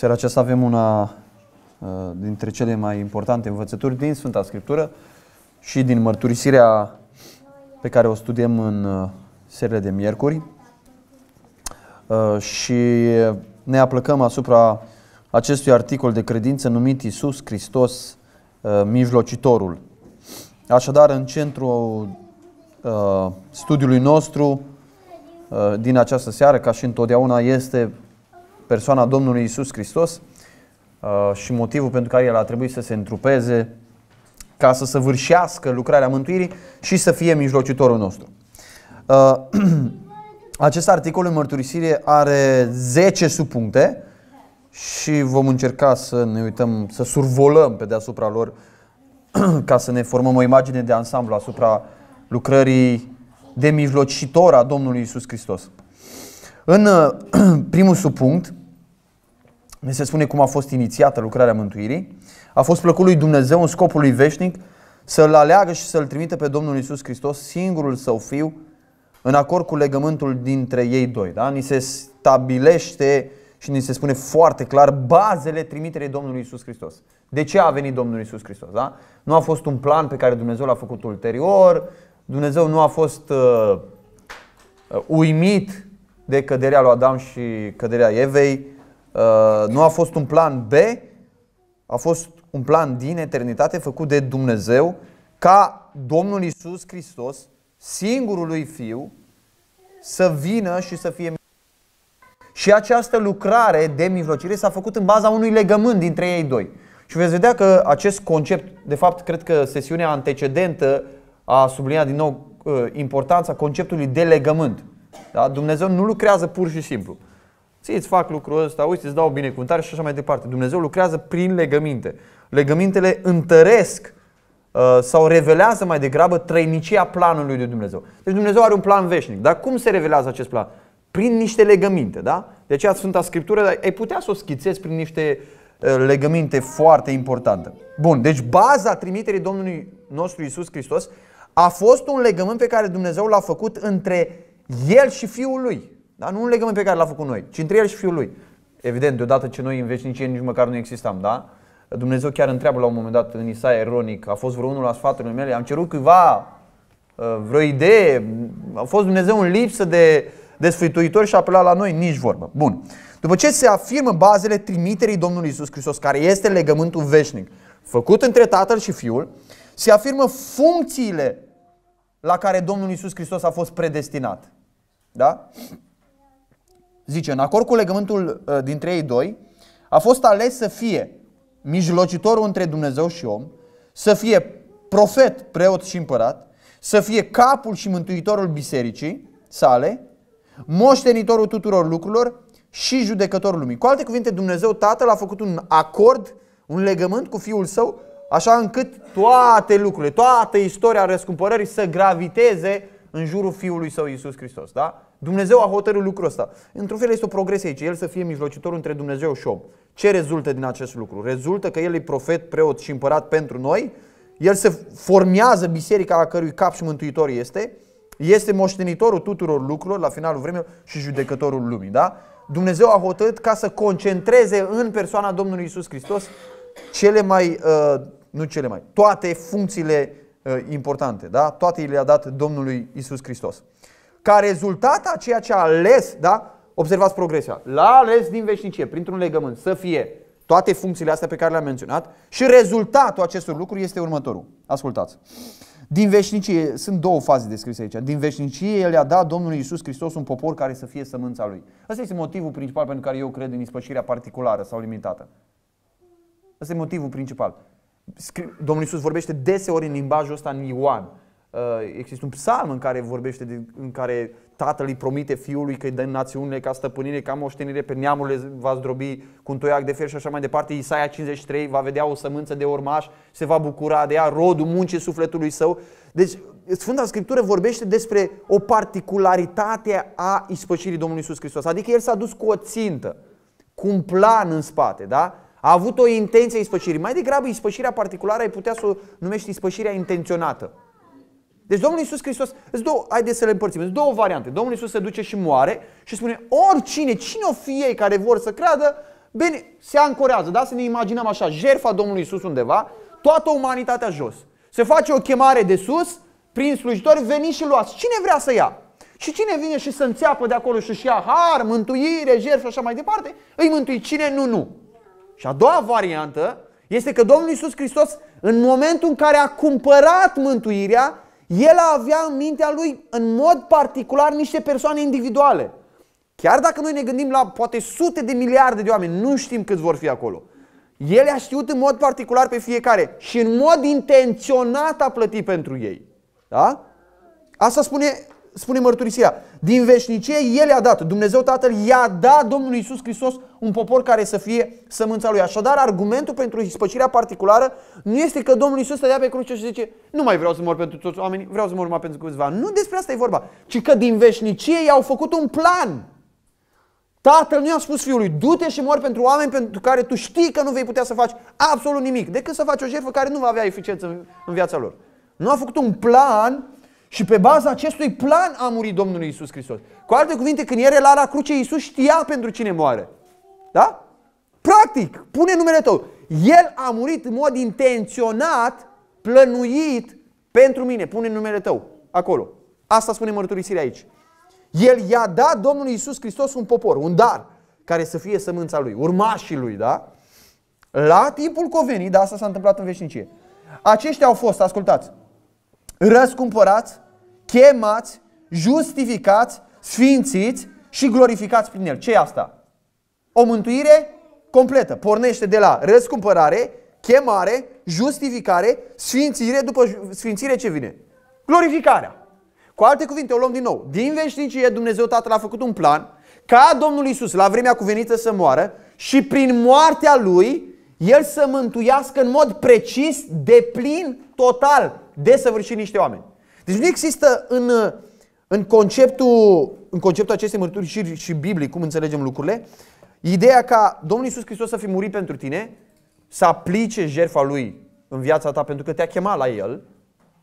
Seara aceasta avem una uh, dintre cele mai importante învățături din Sfânta Scriptură și din mărturisirea pe care o studiem în uh, serile de miercuri uh, și ne aplăcăm asupra acestui articol de credință numit Isus Hristos Mijlocitorul. Așadar, în centrul studiului nostru din această seară, ca și întotdeauna, este persoana Domnului Isus Hristos uh, și motivul pentru care el a trebuit să se întrupeze ca să săvârșească lucrarea mântuirii și să fie mijlocitorul nostru. Uh, acest articol în mărturisire are 10 subpuncte și vom încerca să ne uităm, să survolăm pe deasupra lor ca să ne formăm o imagine de ansamblu asupra lucrării de mijlocitor a Domnului Isus Hristos. În primul subpunct, ni se spune cum a fost inițiată lucrarea mântuirii, a fost plăcut lui Dumnezeu în scopul lui veșnic să-L aleagă și să-L trimite pe Domnul Isus Hristos, singurul Său Fiu, în acord cu legământul dintre ei doi. Da? Ni se stabilește și ni se spune foarte clar bazele trimiterei Domnului Isus Hristos. De ce a venit Domnul Isus Hristos? Da? Nu a fost un plan pe care Dumnezeu l-a făcut ulterior, Dumnezeu nu a fost uh, uh uimit de căderea lui Adam și căderea Evei, Uh, nu a fost un plan B, a fost un plan din eternitate făcut de Dumnezeu ca Domnul Isus Hristos, singurului Fiu, să vină și să fie și această lucrare de mijlocire s-a făcut în baza unui legământ dintre ei doi. Și veți vedea că acest concept, de fapt, cred că sesiunea antecedentă a subliniat din nou uh, importanța conceptului de legământ. Da? Dumnezeu nu lucrează pur și simplu ți îți fac lucrul ăsta, uite, îți dau o binecuvântare și așa mai departe. Dumnezeu lucrează prin legăminte. Legămintele întăresc uh, sau revelează mai degrabă trăinicia planului lui Dumnezeu. Deci Dumnezeu are un plan veșnic. Dar cum se revelează acest plan? Prin niște legăminte, da? De aceea Sfânta Scriptură ai putea să o schițezi prin niște uh, legăminte foarte importante. Bun, deci baza trimiterii Domnului nostru Isus Hristos a fost un legământ pe care Dumnezeu l-a făcut între El și Fiul Lui. Da, nu un legământ pe care l-a făcut noi, ci între el și fiul lui. Evident, deodată ce noi în veșnicie nici măcar nu existam, da? Dumnezeu chiar întreabă la un moment dat în Isaia, ironic, a fost vreunul la sfaturile mele, am cerut cuiva uh, vreo idee, a fost Dumnezeu în lipsă de desfăituitor și a apelat la noi, nici vorbă. Bun. După ce se afirmă bazele trimiterii Domnului Isus Hristos, care este legământul veșnic, făcut între Tatăl și Fiul, se afirmă funcțiile la care Domnul Isus Hristos a fost predestinat. Da? zice, în acord cu legământul uh, dintre ei doi, a fost ales să fie mijlocitorul între Dumnezeu și om, să fie profet, preot și împărat, să fie capul și mântuitorul bisericii sale, moștenitorul tuturor lucrurilor și judecătorul lumii. Cu alte cuvinte, Dumnezeu Tatăl a făcut un acord, un legământ cu Fiul Său, așa încât toate lucrurile, toată istoria răscumpărării să graviteze în jurul Fiului Său Iisus Hristos. Da? Dumnezeu a hotărât lucrul ăsta. Într-un fel este o progresie aici, el să fie mijlocitor între Dumnezeu și om. Ce rezultă din acest lucru? Rezultă că el e profet, preot și împărat pentru noi, el se formează biserica la cărui cap și mântuitor este, este moștenitorul tuturor lucrurilor la finalul vremii și judecătorul lumii. Da? Dumnezeu a hotărât ca să concentreze în persoana Domnului Isus Hristos cele mai, uh, nu cele mai, toate funcțiile uh, importante, da? toate le-a dat Domnului Isus Hristos ca rezultat a ceea ce a ales, da? Observați progresia. L-a ales din veșnicie, printr-un legământ, să fie toate funcțiile astea pe care le-am menționat și rezultatul acestor lucruri este următorul. Ascultați. Din veșnicie, sunt două faze descrise aici. Din veșnicie el a dat Domnului Isus Hristos un popor care să fie sămânța lui. Asta este motivul principal pentru care eu cred în ispășirea particulară sau limitată. Asta este motivul principal. Domnul Isus vorbește deseori în limbajul ăsta în Ioan. Uh, există un psalm în care vorbește, de, în care tatăl îi promite fiului că îi dă națiunile ca stăpânire, ca moștenire, pe neamurile va zdrobi cu un toiac de fier, și așa mai departe. Isaia 53 va vedea o sămânță de urmaș, se va bucura de ea, rodul muncii sufletului său. Deci Sfânta Scriptură vorbește despre o particularitate a ispășirii Domnului Iisus Hristos. Adică El s-a dus cu o țintă, cu un plan în spate, da? A avut o intenție ispășirii. Mai degrabă ispășirea particulară ai putea să o numești ispășirea intenționată. Deci Domnul Iisus Hristos, îți două, haideți să le împărțim, îți două variante. Domnul Iisus se duce și moare și spune, oricine, cine o fie ei care vor să creadă, bine, se ancorează, da? Să ne imaginăm așa, jerfa Domnului Iisus undeva, toată umanitatea jos. Se face o chemare de sus, prin slujitori, veniți și luați. Cine vrea să ia? Și cine vine și să înțeapă de acolo și-și ia har, mântuire, jertfă și așa mai departe, îi mântui. Cine nu, nu. Și a doua variantă este că Domnul Iisus Hristos, în momentul în care a cumpărat mântuirea, el avea în mintea lui în mod particular niște persoane individuale. Chiar dacă noi ne gândim la poate sute de miliarde de oameni, nu știm câți vor fi acolo. El a știut în mod particular pe fiecare și în mod intenționat a plătit pentru ei. Da? Asta spune, spune mărturisia. Din veșnicie El i-a dat. Dumnezeu Tatăl i-a dat Domnului Isus Hristos un popor care să fie sămânța lui. Așadar, argumentul pentru ispăcirea particulară nu este că Domnul Isus stădea pe cruce și zice nu mai vreau să mor pentru toți oamenii, vreau să mor numai pentru câțiva. Nu despre asta e vorba, ci că din veșnicie i-au făcut un plan. Tatăl nu i-a spus fiului, du-te și mor pentru oameni pentru care tu știi că nu vei putea să faci absolut nimic, decât să faci o jertfă care nu va avea eficiență în viața lor. Nu a făcut un plan și pe baza acestui plan a murit Domnul Isus Hristos. Cu alte cuvinte, când era la, la cruce, Isus știa pentru cine moare. Da? Practic, pune numele tău. El a murit în mod intenționat, plănuit pentru mine. Pune numele tău acolo. Asta spune mărturisirea aici. El i-a dat Domnului Isus Hristos un popor, un dar, care să fie sămânța lui, urmașii lui, da? La timpul covenii, dar asta s-a întâmplat în veșnicie. Aceștia au fost, ascultați, răscumpărați, chemați, justificați, sfințiți și glorificați prin el. ce e asta? o mântuire completă. Pornește de la răscumpărare, chemare, justificare, sfințire, după sfințire ce vine? Glorificarea. Cu alte cuvinte, o luăm din nou. Din veșnicie Dumnezeu Tatăl a făcut un plan ca Domnul Isus la vremea cuvenită să moară și prin moartea Lui El să mântuiască în mod precis, de plin, total, săvârșit niște oameni. Deci nu există în, în, conceptul, în conceptul acestei mărturisiri și biblic cum înțelegem lucrurile, uh, Ideea ca Domnul Iisus Hristos să fi murit pentru tine, să aplice jertfa Lui în viața ta pentru că te-a chemat la El,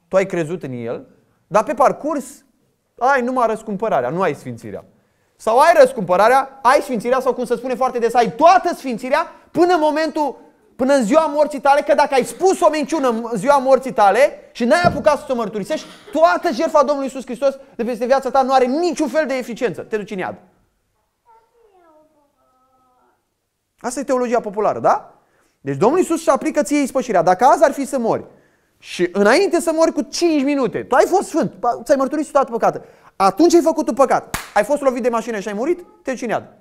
tu ai crezut în El, dar pe parcurs ai numai răscumpărarea, nu ai sfințirea. Sau ai răscumpărarea, ai sfințirea sau cum se spune foarte des, ai toată sfințirea până în momentul, până în ziua morții tale, că dacă ai spus o minciună în ziua morții tale și n-ai apucat să o mărturisești, toată jertfa Domnului Iisus Hristos de peste viața ta nu are niciun fel de eficiență. Te duci în iad. Asta e teologia populară, da? Deci Domnul Iisus și aplică ție ispășirea. Dacă azi ar fi să mori și înainte să mori cu 5 minute, tu ai fost sfânt, ți-ai mărturisit toată păcată. Atunci ai făcut tu păcat. Ai fost lovit de mașină și ai murit, te cineadă.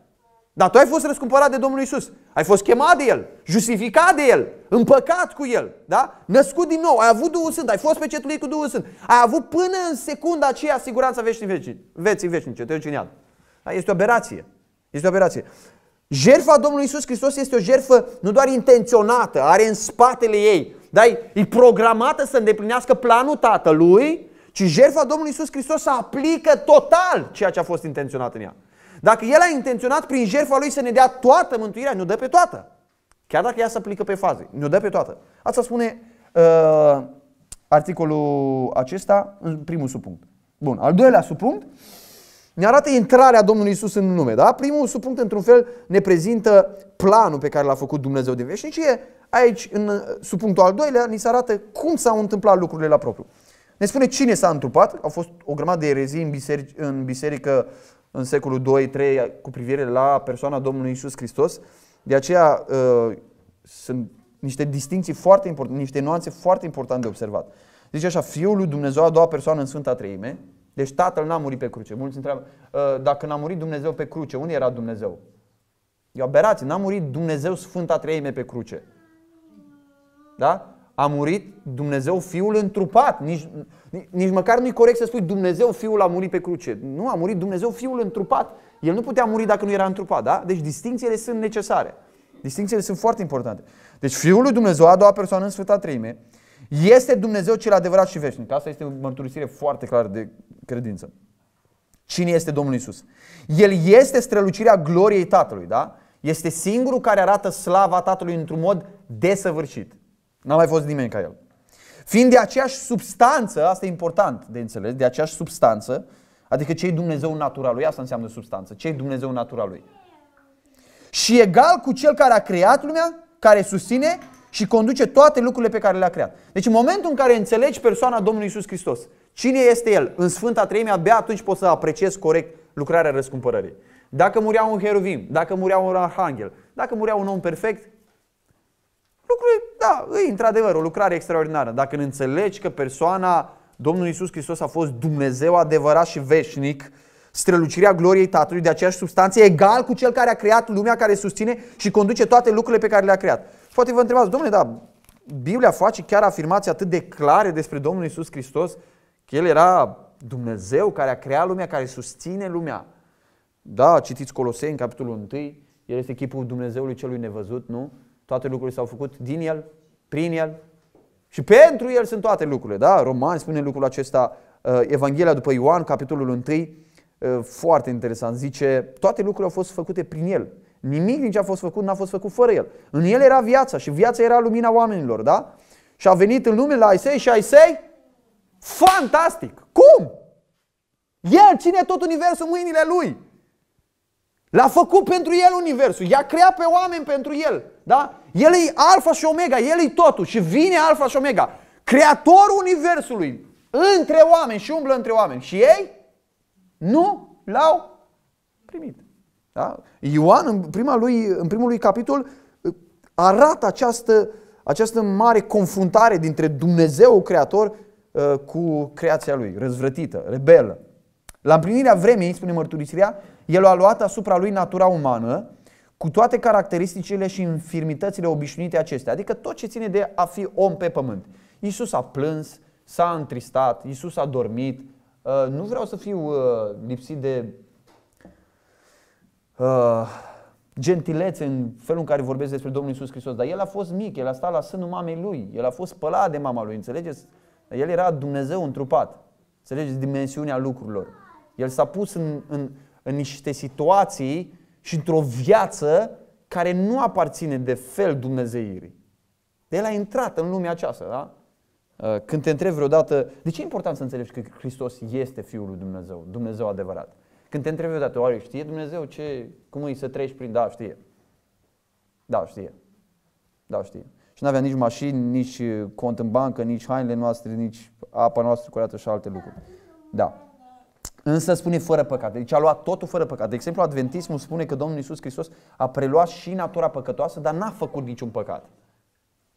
Dar tu ai fost răscumpărat de Domnul Isus. Ai fost chemat de El, justificat de El, împăcat cu El, da? născut din nou, ai avut Duhul Sfânt, ai fost pecetuit cu Duhul Sfânt, Ai avut până în secunda aceea siguranța veți veții veșnice, te ai Da? Este o aberație. Este o aberație. Jerfa Domnului Isus Hristos este o jerfă nu doar intenționată, are în spatele ei, dar e programată să îndeplinească planul Tatălui, ci jerfa Domnului Isus Hristos aplică total ceea ce a fost intenționat în ea. Dacă El a intenționat prin jerfa Lui să ne dea toată mântuirea, nu dă pe toată. Chiar dacă ea se aplică pe faze, nu dă pe toată. Asta spune uh, articolul acesta în primul subpunct. Bun, al doilea subpunct ne arată intrarea Domnului Isus în lume. Da? Primul subpunct, într-un fel, ne prezintă planul pe care l-a făcut Dumnezeu din veșnicie. Aici, în subpunctul al doilea, ni se arată cum s-au întâmplat lucrurile la propriu. Ne spune cine s-a întrupat. Au fost o grămadă de erezii în, biseric, în biserică în secolul 2-3 cu privire la persoana Domnului Isus Hristos. De aceea uh, sunt niște distinții foarte importante, niște nuanțe foarte importante de observat. Deci așa, Fiul lui Dumnezeu, a doua persoană în Sfânta Treime, deci Tatăl n-a murit pe cruce. Mulți întreabă, ă, dacă n-a murit Dumnezeu pe cruce, unde era Dumnezeu? E o aberație, n-a murit Dumnezeu Sfânta Treime pe cruce. Da? A murit Dumnezeu Fiul întrupat. Nici, nici măcar nu-i corect să spui Dumnezeu Fiul a murit pe cruce. Nu, a murit Dumnezeu Fiul întrupat. El nu putea muri dacă nu era întrupat, da? Deci distințiile sunt necesare. Distințiile sunt foarte importante. Deci Fiul lui Dumnezeu, a doua persoană în Sfânta Treime, este Dumnezeu cel adevărat și veșnic. Asta este o mărturisire foarte clară de credință. Cine este Domnul Isus? El este strălucirea gloriei Tatălui, da? Este singurul care arată slava Tatălui într-un mod desăvârșit. N-a mai fost nimeni ca el. Fiind de aceeași substanță, asta e important de înțeles, de aceeași substanță, adică cei Dumnezeu natural lui, asta înseamnă substanță, cei Dumnezeu natural lui. Și egal cu cel care a creat lumea, care susține și conduce toate lucrurile pe care le-a creat. Deci în momentul în care înțelegi persoana Domnului Isus Hristos, cine este El în Sfânta Treime, abia atunci poți să apreciezi corect lucrarea răscumpărării. Dacă murea un heruvim, dacă murea un arhanghel, dacă murea un om perfect, lucruri, da, e într-adevăr o lucrare extraordinară. Dacă înțelegi că persoana Domnului Isus Hristos a fost Dumnezeu adevărat și veșnic, strălucirea gloriei Tatălui de aceeași substanță, egal cu cel care a creat lumea, care susține și conduce toate lucrurile pe care le-a creat. Și poate vă întrebați, domnule, da, Biblia face chiar afirmații atât de clare despre Domnul Isus Hristos, că El era Dumnezeu care a creat lumea, care susține lumea. Da, citiți Colosei în capitolul 1, El este chipul Dumnezeului celui nevăzut, nu? Toate lucrurile s-au făcut din El, prin El și pentru El sunt toate lucrurile, da? Roman spune lucrul acesta, uh, Evanghelia după Ioan, capitolul 1, foarte interesant. Zice, toate lucrurile au fost făcute prin el. Nimic din ce a fost făcut n-a fost făcut fără el. În el era viața și viața era lumina oamenilor, da? Și a venit în lume la Isei și Isei, fantastic! Cum? El ține tot universul în mâinile lui. L-a făcut pentru el universul, i-a creat pe oameni pentru el, da? El e alfa și omega, el e totul și vine alfa și omega. Creatorul universului, între oameni și umblă între oameni. Și ei nu l-au primit. Da? Ioan, în, prima lui, în primul lui capitol, arată această, această mare confruntare dintre Dumnezeu Creator uh, cu creația lui, răzvrătită, rebelă. La împlinirea vremii, spune mărturisirea, el a luat asupra lui natura umană, cu toate caracteristicile și infirmitățile obișnuite acestea, adică tot ce ține de a fi om pe pământ. Iisus a plâns, s-a întristat, Iisus a dormit, Uh, nu vreau să fiu uh, lipsit de uh, gentilețe în felul în care vorbesc despre Domnul Isus Hristos, dar el a fost mic, el a stat la sânul mamei lui, el a fost spălat de mama lui, înțelegeți? El era Dumnezeu întrupat, înțelegeți dimensiunea lucrurilor. El s-a pus în, în, în niște situații și într-o viață care nu aparține de fel Dumnezeirii. El a intrat în lumea aceasta, da? Uh, când te întrebi vreodată, de ce e important să înțelegi că Hristos este Fiul lui Dumnezeu, Dumnezeu adevărat? Când te întrebi vreodată, oare știe Dumnezeu ce, cum îi să treci prin, da, știe. Da, știe. Da, știe. Și nu avea nici mașini, nici uh, cont în bancă, nici hainele noastre, nici apa noastră curată și alte lucruri. Da. Însă spune fără păcat. Deci a luat totul fără păcat. De exemplu, adventismul spune că Domnul Isus Hristos a preluat și natura păcătoasă, dar n-a făcut niciun păcat.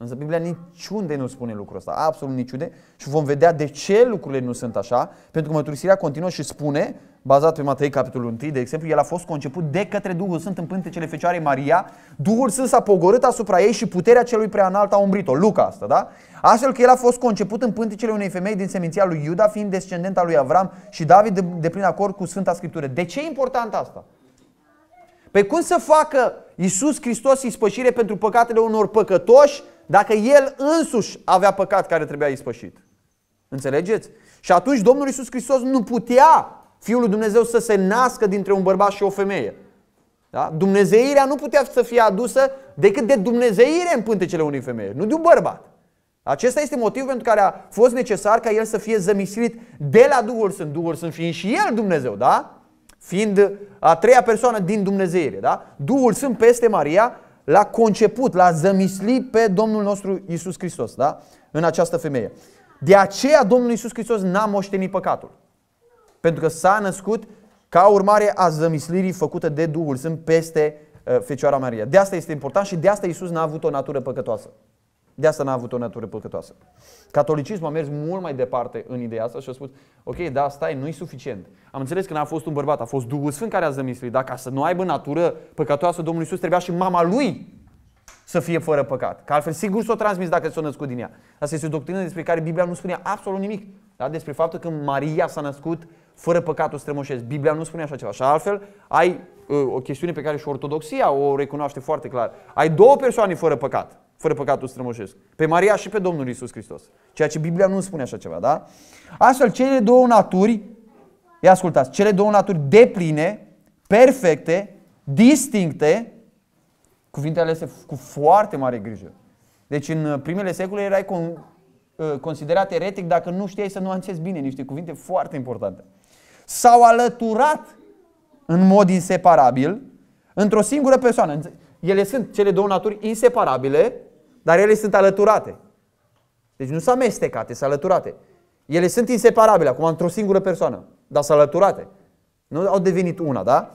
Însă Biblia niciunde nu spune lucrul ăsta, absolut niciunde și vom vedea de ce lucrurile nu sunt așa, pentru că mărturisirea continuă și spune, bazat pe Matei capitolul 1, de exemplu, el a fost conceput de către Duhul Sfânt în pântecele Fecioarei Maria, Duhul Sfânt s-a pogorât asupra ei și puterea celui prea înalt a umbrit-o, Luca asta, da? Astfel că el a fost conceput în pântecele unei femei din seminția lui Iuda, fiind descendent al lui Avram și David de plin acord cu Sfânta Scriptură. De ce e important asta? Pe cum să facă Iisus Hristos ispășire pentru păcatele unor păcătoși dacă el însuși avea păcat care trebuia ispășit. Înțelegeți? Și atunci Domnul Iisus Hristos nu putea Fiul lui Dumnezeu să se nască dintre un bărbat și o femeie. Da? Dumnezeirea nu putea să fie adusă decât de Dumnezeire în pântecele unei femei, nu de un bărbat. Acesta este motivul pentru care a fost necesar ca el să fie zămislit de la Duhul Sfânt, Duhul Sfânt fiind și el Dumnezeu, da? Fiind a treia persoană din Dumnezeire, da? Duhul Sfânt peste Maria l-a conceput, l-a zămislit pe Domnul nostru Isus Hristos, da? În această femeie. De aceea Domnul Isus Hristos n-a moștenit păcatul. Pentru că s-a născut ca urmare a zămislirii făcută de Duhul Sfânt peste uh, Fecioara Maria. De asta este important și de asta Isus n-a avut o natură păcătoasă. De asta n-a avut o natură păcătoasă. Catolicismul a mers mult mai departe în ideea asta și a spus, ok, da, stai, nu-i suficient. Am înțeles că n-a fost un bărbat, a fost Duhul Sfânt care a zămislit, dar ca să nu aibă natură păcătoasă, Domnul Iisus trebuia și mama lui să fie fără păcat. Că altfel sigur s-o transmis dacă s-o născut din ea. Asta este o doctrină despre care Biblia nu spune absolut nimic. Da? Despre faptul că Maria s-a născut fără păcatul strămoșesc. Biblia nu spune așa ceva. Și altfel ai uh, o chestiune pe care și ortodoxia o recunoaște foarte clar. Ai două persoane fără păcat fără păcatul strămoșesc. Pe Maria și pe Domnul Isus Hristos. Ceea ce Biblia nu spune așa ceva, da? Astfel, cele două naturi, ia ascultați, cele două naturi depline, perfecte, distincte, cuvintele alese cu foarte mare grijă. Deci în primele secole erai con, ă, considerat eretic dacă nu știai să nuanțezi bine niște cuvinte foarte importante. S-au alăturat în mod inseparabil într-o singură persoană. Ele sunt cele două naturi inseparabile, dar ele sunt alăturate. Deci nu s-a amestecate, s-a alăturate. Ele sunt inseparabile, acum într-o singură persoană, dar s-au alăturate. Nu au devenit una, da?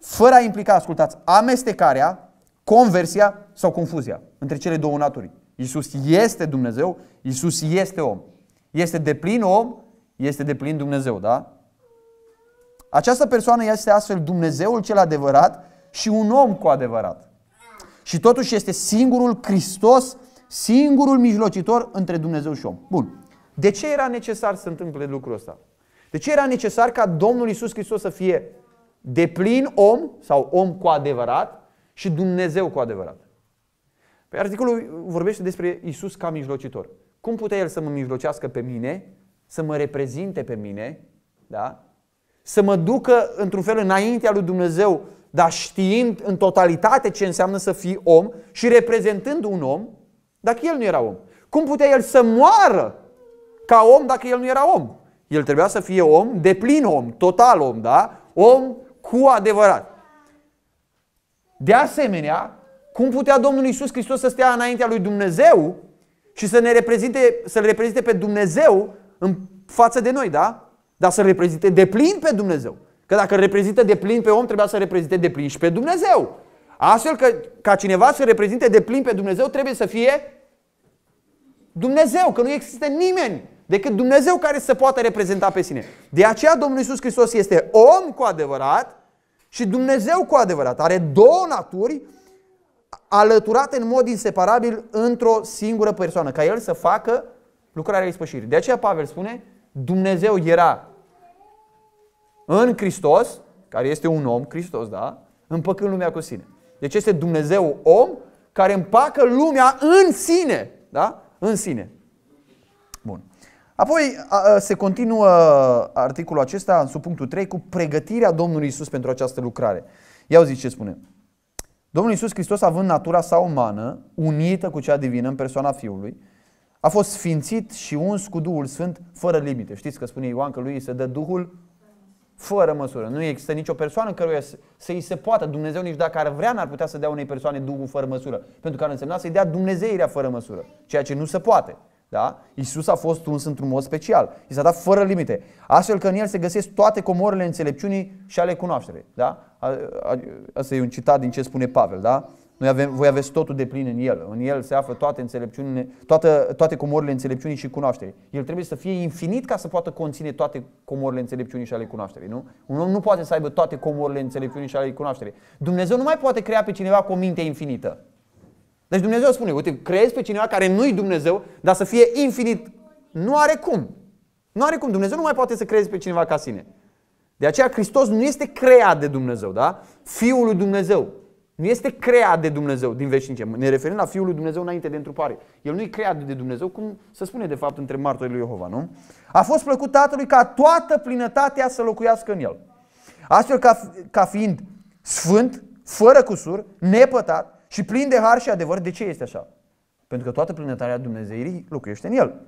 Fără a implica, ascultați, amestecarea, conversia sau confuzia între cele două naturi. Iisus este Dumnezeu, Iisus este om. Este de plin om, este de plin Dumnezeu, da? Această persoană este astfel Dumnezeul cel adevărat și un om cu adevărat. Și totuși este singurul Hristos, singurul mijlocitor între Dumnezeu și om. Bun. De ce era necesar să întâmple lucrul ăsta? De ce era necesar ca Domnul Isus Hristos să fie de plin om sau om cu adevărat și Dumnezeu cu adevărat? Pe păi articolul vorbește despre Isus ca mijlocitor. Cum putea El să mă mijlocească pe mine, să mă reprezinte pe mine, da? să mă ducă într-un fel înaintea lui Dumnezeu dar știind în totalitate ce înseamnă să fii om și reprezentând un om, dacă el nu era om. Cum putea el să moară ca om dacă el nu era om? El trebuia să fie om, de plin om, total om, da? Om cu adevărat. De asemenea, cum putea Domnul Isus Hristos să stea înaintea lui Dumnezeu și să ne reprezinte, să-L reprezinte pe Dumnezeu în față de noi, da? Dar să-L reprezinte de plin pe Dumnezeu. Că dacă reprezintă de plin pe om, trebuia să reprezinte de plin și pe Dumnezeu. Astfel că ca cineva să reprezinte de plin pe Dumnezeu, trebuie să fie Dumnezeu, că nu există nimeni decât Dumnezeu care să poată reprezenta pe sine. De aceea Domnul Iisus Hristos este om cu adevărat și Dumnezeu cu adevărat. Are două naturi alăturate în mod inseparabil într-o singură persoană, ca El să facă lucrarea ispășirii. De aceea Pavel spune, Dumnezeu era în Hristos, care este un om, Hristos, da, împăcând lumea cu sine. Deci este Dumnezeu om care împacă lumea în sine, da? În sine. Bun. Apoi se continuă articolul acesta, în subpunctul 3, cu pregătirea Domnului Isus pentru această lucrare. Ia uzi ce spune. Domnul Isus Hristos, având natura sa umană, unită cu cea divină în persoana Fiului, a fost sfințit și uns cu Duhul Sfânt fără limite. Știți că spune Ioan că lui se dă Duhul fără măsură. Nu există nicio persoană căruia să îi se poată. Dumnezeu nici dacă ar vrea n-ar putea să dea unei persoane Duhul fără măsură. Pentru că ar însemna să-i dea Dumnezeirea fără măsură. Ceea ce nu se poate. Da? Isus a fost uns într-un mod special. I s-a dat fără limite. Astfel că în el se găsesc toate comorile înțelepciunii și ale cunoașterii. Da? Asta e un citat din ce spune Pavel. Da? Noi avem, voi aveți totul de plin în El. În El se află toate înțelepciunile, toate, toate comorile înțelepciunii și cunoașterii. El trebuie să fie infinit ca să poată conține toate comorile înțelepciunii și ale cunoașterii. Nu? Un om nu poate să aibă toate comorile înțelepciunii și ale cunoașterii. Dumnezeu nu mai poate crea pe cineva cu o minte infinită. Deci Dumnezeu spune, uite, creezi pe cineva care nu-i Dumnezeu, dar să fie infinit. Nu are cum. Nu are cum. Dumnezeu nu mai poate să creezi pe cineva ca sine. De aceea Hristos nu este creat de Dumnezeu, da? Fiul lui Dumnezeu. Nu este creat de Dumnezeu din veșnicie. Ne referim la Fiul lui Dumnezeu înainte de întrupare. El nu e creat de Dumnezeu, cum se spune de fapt între martorii lui Jehova, nu? A fost plăcut Tatălui ca toată plinătatea să locuiască în el. Astfel ca, ca fiind sfânt, fără cusur, nepătat și plin de har și adevăr, de ce este așa? Pentru că toată plinătatea Dumnezeirii locuiește în el.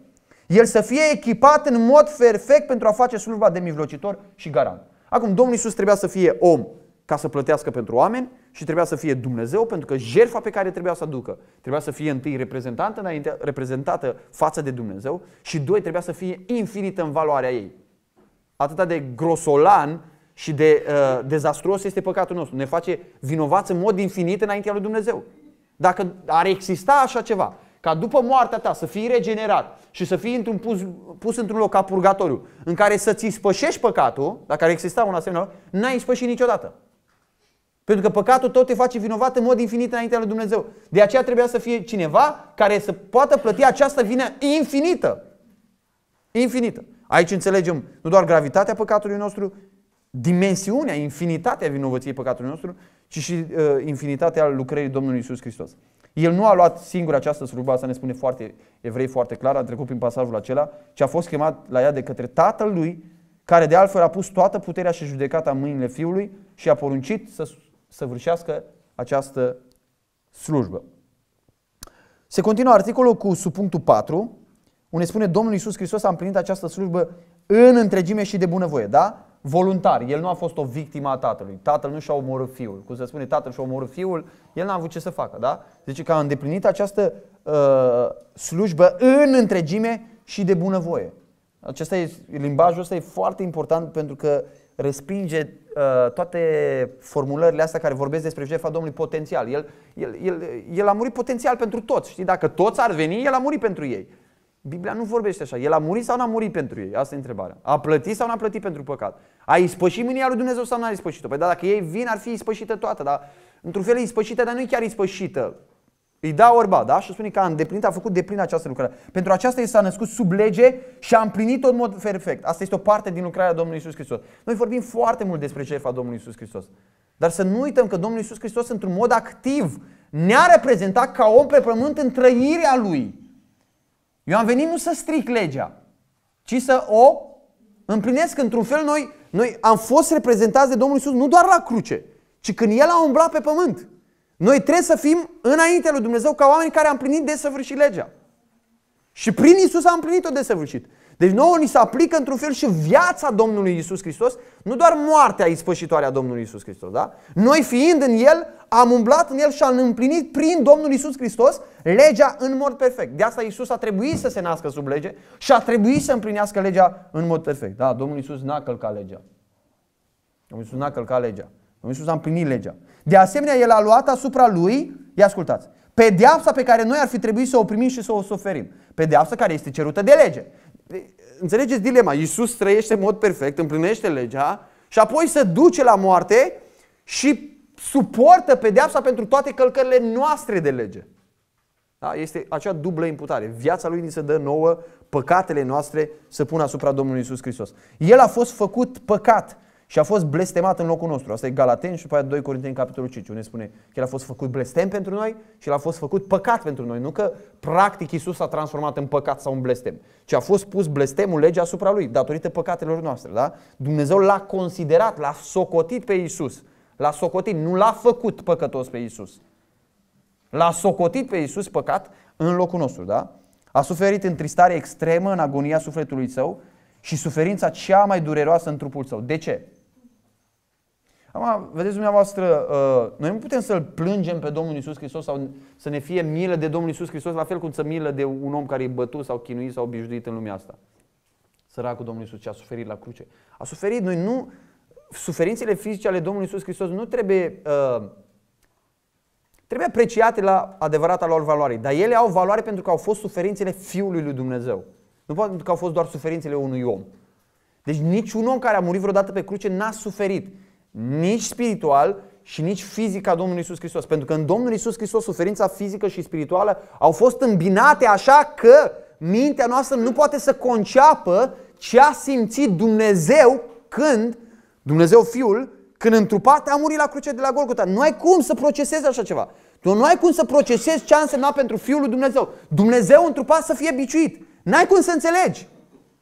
El să fie echipat în mod perfect pentru a face slujba de mijlocitor și garant. Acum, Domnul Iisus trebuia să fie om, ca să plătească pentru oameni și trebuia să fie Dumnezeu pentru că jertfa pe care trebuia să aducă trebuia să fie întâi reprezentată, înainte, reprezentată față de Dumnezeu și doi trebuia să fie infinită în valoarea ei. Atâta de grosolan și de uh, dezastruos este păcatul nostru. Ne face vinovați în mod infinit înaintea lui Dumnezeu. Dacă ar exista așa ceva, ca după moartea ta să fii regenerat și să fii într-un pus, pus într-un loc ca purgatoriu, în care să ți spășești păcatul, dacă ar exista un asemenea n-ai spășit niciodată. Pentru că păcatul tot te face vinovat în mod infinit înaintea lui Dumnezeu. De aceea trebuia să fie cineva care să poată plăti această vină infinită. Infinită. Aici înțelegem nu doar gravitatea păcatului nostru, dimensiunea, infinitatea vinovăției păcatului nostru, ci și uh, infinitatea lucrării Domnului Isus Hristos. El nu a luat singur această slujbă, asta ne spune foarte evrei foarte clar, a trecut prin pasajul acela, ci a fost chemat la ea de către tatăl lui, care de altfel a pus toată puterea și judecata în mâinile fiului și a poruncit să săvârșească această slujbă. Se continuă articolul cu subpunctul 4, unde spune Domnul Iisus Hristos a împlinit această slujbă în întregime și de bunăvoie, da? Voluntar, el nu a fost o victimă a tatălui. Tatăl nu și-a omorât fiul. Cum se spune, tatăl și-a omorât fiul, el n-a avut ce să facă, da? Zice că a îndeplinit această uh, slujbă în întregime și de bunăvoie. Acesta e, limbajul ăsta e foarte important pentru că respinge Uh, toate formulările astea care vorbesc despre jefa Domnului potențial. El, el, el, el a murit potențial pentru toți. Știi? Dacă toți ar veni, el a murit pentru ei. Biblia nu vorbește așa. El a murit sau n-a murit pentru ei? Asta e întrebarea. A plătit sau n-a plătit pentru păcat? A ispășit mânia lui Dumnezeu sau n-a ispășit-o? Păi da, dacă ei vin, ar fi ispășită toată, dar într-un fel e ispășită, dar nu e chiar ispășită. Îi da orba, da? Și spune că a îndeplinit, a făcut deplin această lucrare. Pentru aceasta el s-a născut sub lege și a împlinit-o în mod perfect. Asta este o parte din lucrarea Domnului Isus Hristos. Noi vorbim foarte mult despre jertfa Domnului Isus Hristos. Dar să nu uităm că Domnul Isus Hristos, într-un mod activ, ne-a reprezentat ca om pe pământ în trăirea lui. Eu am venit nu să stric legea, ci să o împlinesc într-un fel. Noi, noi am fost reprezentați de Domnul Isus nu doar la cruce, ci când El a umblat pe pământ. Noi trebuie să fim înainte lui Dumnezeu ca oameni care am plinit desăvârșit legea. Și prin Isus am plinit-o desăvârșit. Deci nouă ni se aplică într-un fel și viața Domnului Isus Hristos, nu doar moartea ispășitoare a Domnului Isus Hristos. Da? Noi fiind în El, am umblat în El și am împlinit prin Domnul Isus Hristos legea în mod perfect. De asta Isus a trebuit să se nască sub lege și a trebuit să împlinească legea în mod perfect. Da, Domnul Isus n-a călcat legea. Domnul Isus n-a călcat legea. Domnul Isus a împlinit legea. De asemenea, el a luat asupra lui, ia ascultați, pedeapsa pe care noi ar fi trebuit să o primim și să o suferim. Pedeapsa care este cerută de lege. Înțelegeți dilema. Iisus trăiește în mod perfect, împlinește legea și apoi se duce la moarte și suportă pedeapsa pentru toate călcările noastre de lege. Da? Este acea dublă imputare. Viața lui ni se dă nouă, păcatele noastre se pun asupra Domnului Iisus Hristos. El a fost făcut păcat și a fost blestemat în locul nostru. Asta e Galateni și după aceea 2 Corinteni, capitolul 5, unde spune că el a fost făcut blestem pentru noi și l-a fost făcut păcat pentru noi. Nu că practic Isus s-a transformat în păcat sau în blestem, ci a fost pus blestemul legea asupra lui, datorită păcatelor noastre. Da? Dumnezeu l-a considerat, l-a socotit pe Isus. L-a socotit, nu l-a făcut păcătos pe Isus. L-a socotit pe Isus păcat în locul nostru. Da? A suferit întristare extremă în agonia sufletului său și suferința cea mai dureroasă în trupul său. De ce? Acum, vedeți dumneavoastră, uh, noi nu putem să-L plângem pe Domnul Isus Hristos sau să ne fie milă de Domnul Isus Hristos, la fel cum să milă de un om care e bătut sau chinuit sau obișnuit în lumea asta. Săracul Domnul Isus ce a suferit la cruce. A suferit, noi nu, suferințele fizice ale Domnului Isus Hristos nu trebuie, uh, trebuie apreciate la adevărata lor valoare, dar ele au valoare pentru că au fost suferințele Fiului lui Dumnezeu. Nu pentru că au fost doar suferințele unui om. Deci niciun om care a murit vreodată pe cruce n-a suferit nici spiritual și nici fizica Domnului Isus Hristos. Pentru că în Domnul Isus Hristos suferința fizică și spirituală au fost îmbinate așa că mintea noastră nu poate să conceapă ce a simțit Dumnezeu când, Dumnezeu Fiul, când întrupat a murit la cruce de la Golgota. Nu ai cum să procesezi așa ceva. Tu nu ai cum să procesezi ce a însemnat pentru Fiul lui Dumnezeu. Dumnezeu întrupat să fie biciuit. N-ai cum să înțelegi.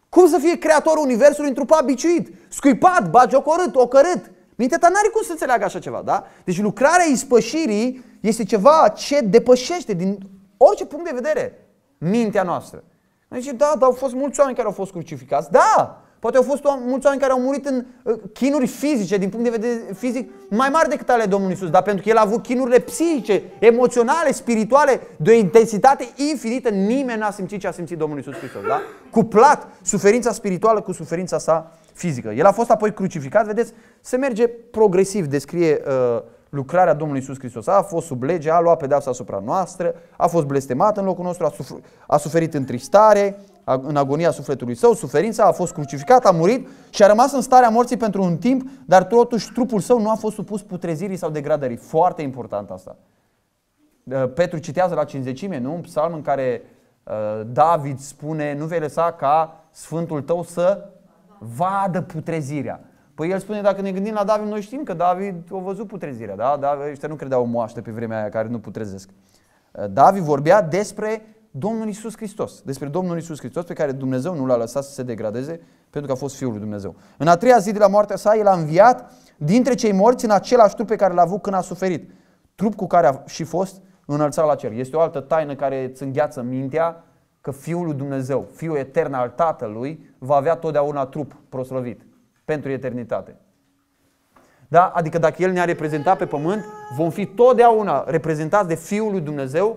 Cum să fie creatorul Universului întrupat biciuit, scuipat, bagiocorât, ocărât, Mintea ta n-are cum să înțeleagă așa ceva, da? Deci lucrarea ispășirii este ceva ce depășește din orice punct de vedere mintea noastră. deci, da, dar au fost mulți oameni care au fost crucificați. Da, Poate au fost mulți oameni care au murit în uh, chinuri fizice, din punct de vedere fizic, mai mari decât ale Domnului Isus, dar pentru că el a avut chinurile psihice, emoționale, spirituale, de o intensitate infinită, nimeni n-a simțit ce a simțit Domnul Isus Hristos, da? Cuplat suferința spirituală cu suferința sa fizică. El a fost apoi crucificat, vedeți, se merge progresiv, descrie uh, lucrarea Domnului Isus Hristos. A fost sub lege, a luat pedeapsa asupra noastră, a fost blestemat în locul nostru, a, sufru, a suferit întristare, în agonia sufletului său, suferința, a fost crucificat, a murit și a rămas în starea morții pentru un timp, dar totuși trupul său nu a fost supus putrezirii sau degradării. Foarte important asta. Uh, Petru citează la cinzecime, nu? Un psalm în care uh, David spune, nu vei lăsa ca sfântul tău să vadă putrezirea. Păi el spune, dacă ne gândim la David, noi știm că David a văzut putrezirea, da? Dar ăștia nu credeau moaște pe vremea aia care nu putrezesc. Uh, David vorbea despre Domnul Isus Hristos, despre Domnul Isus Hristos pe care Dumnezeu nu l-a lăsat să se degradeze pentru că a fost Fiul lui Dumnezeu. În a treia zi de la moartea sa, el a înviat dintre cei morți în același trup pe care l-a avut când a suferit. Trup cu care a și fost înălțat la cer. Este o altă taină care îți îngheață mintea că Fiul lui Dumnezeu, Fiul etern al Tatălui, va avea totdeauna trup proslăvit pentru eternitate. Da? Adică dacă El ne-a reprezentat pe pământ, vom fi totdeauna reprezentați de Fiul lui Dumnezeu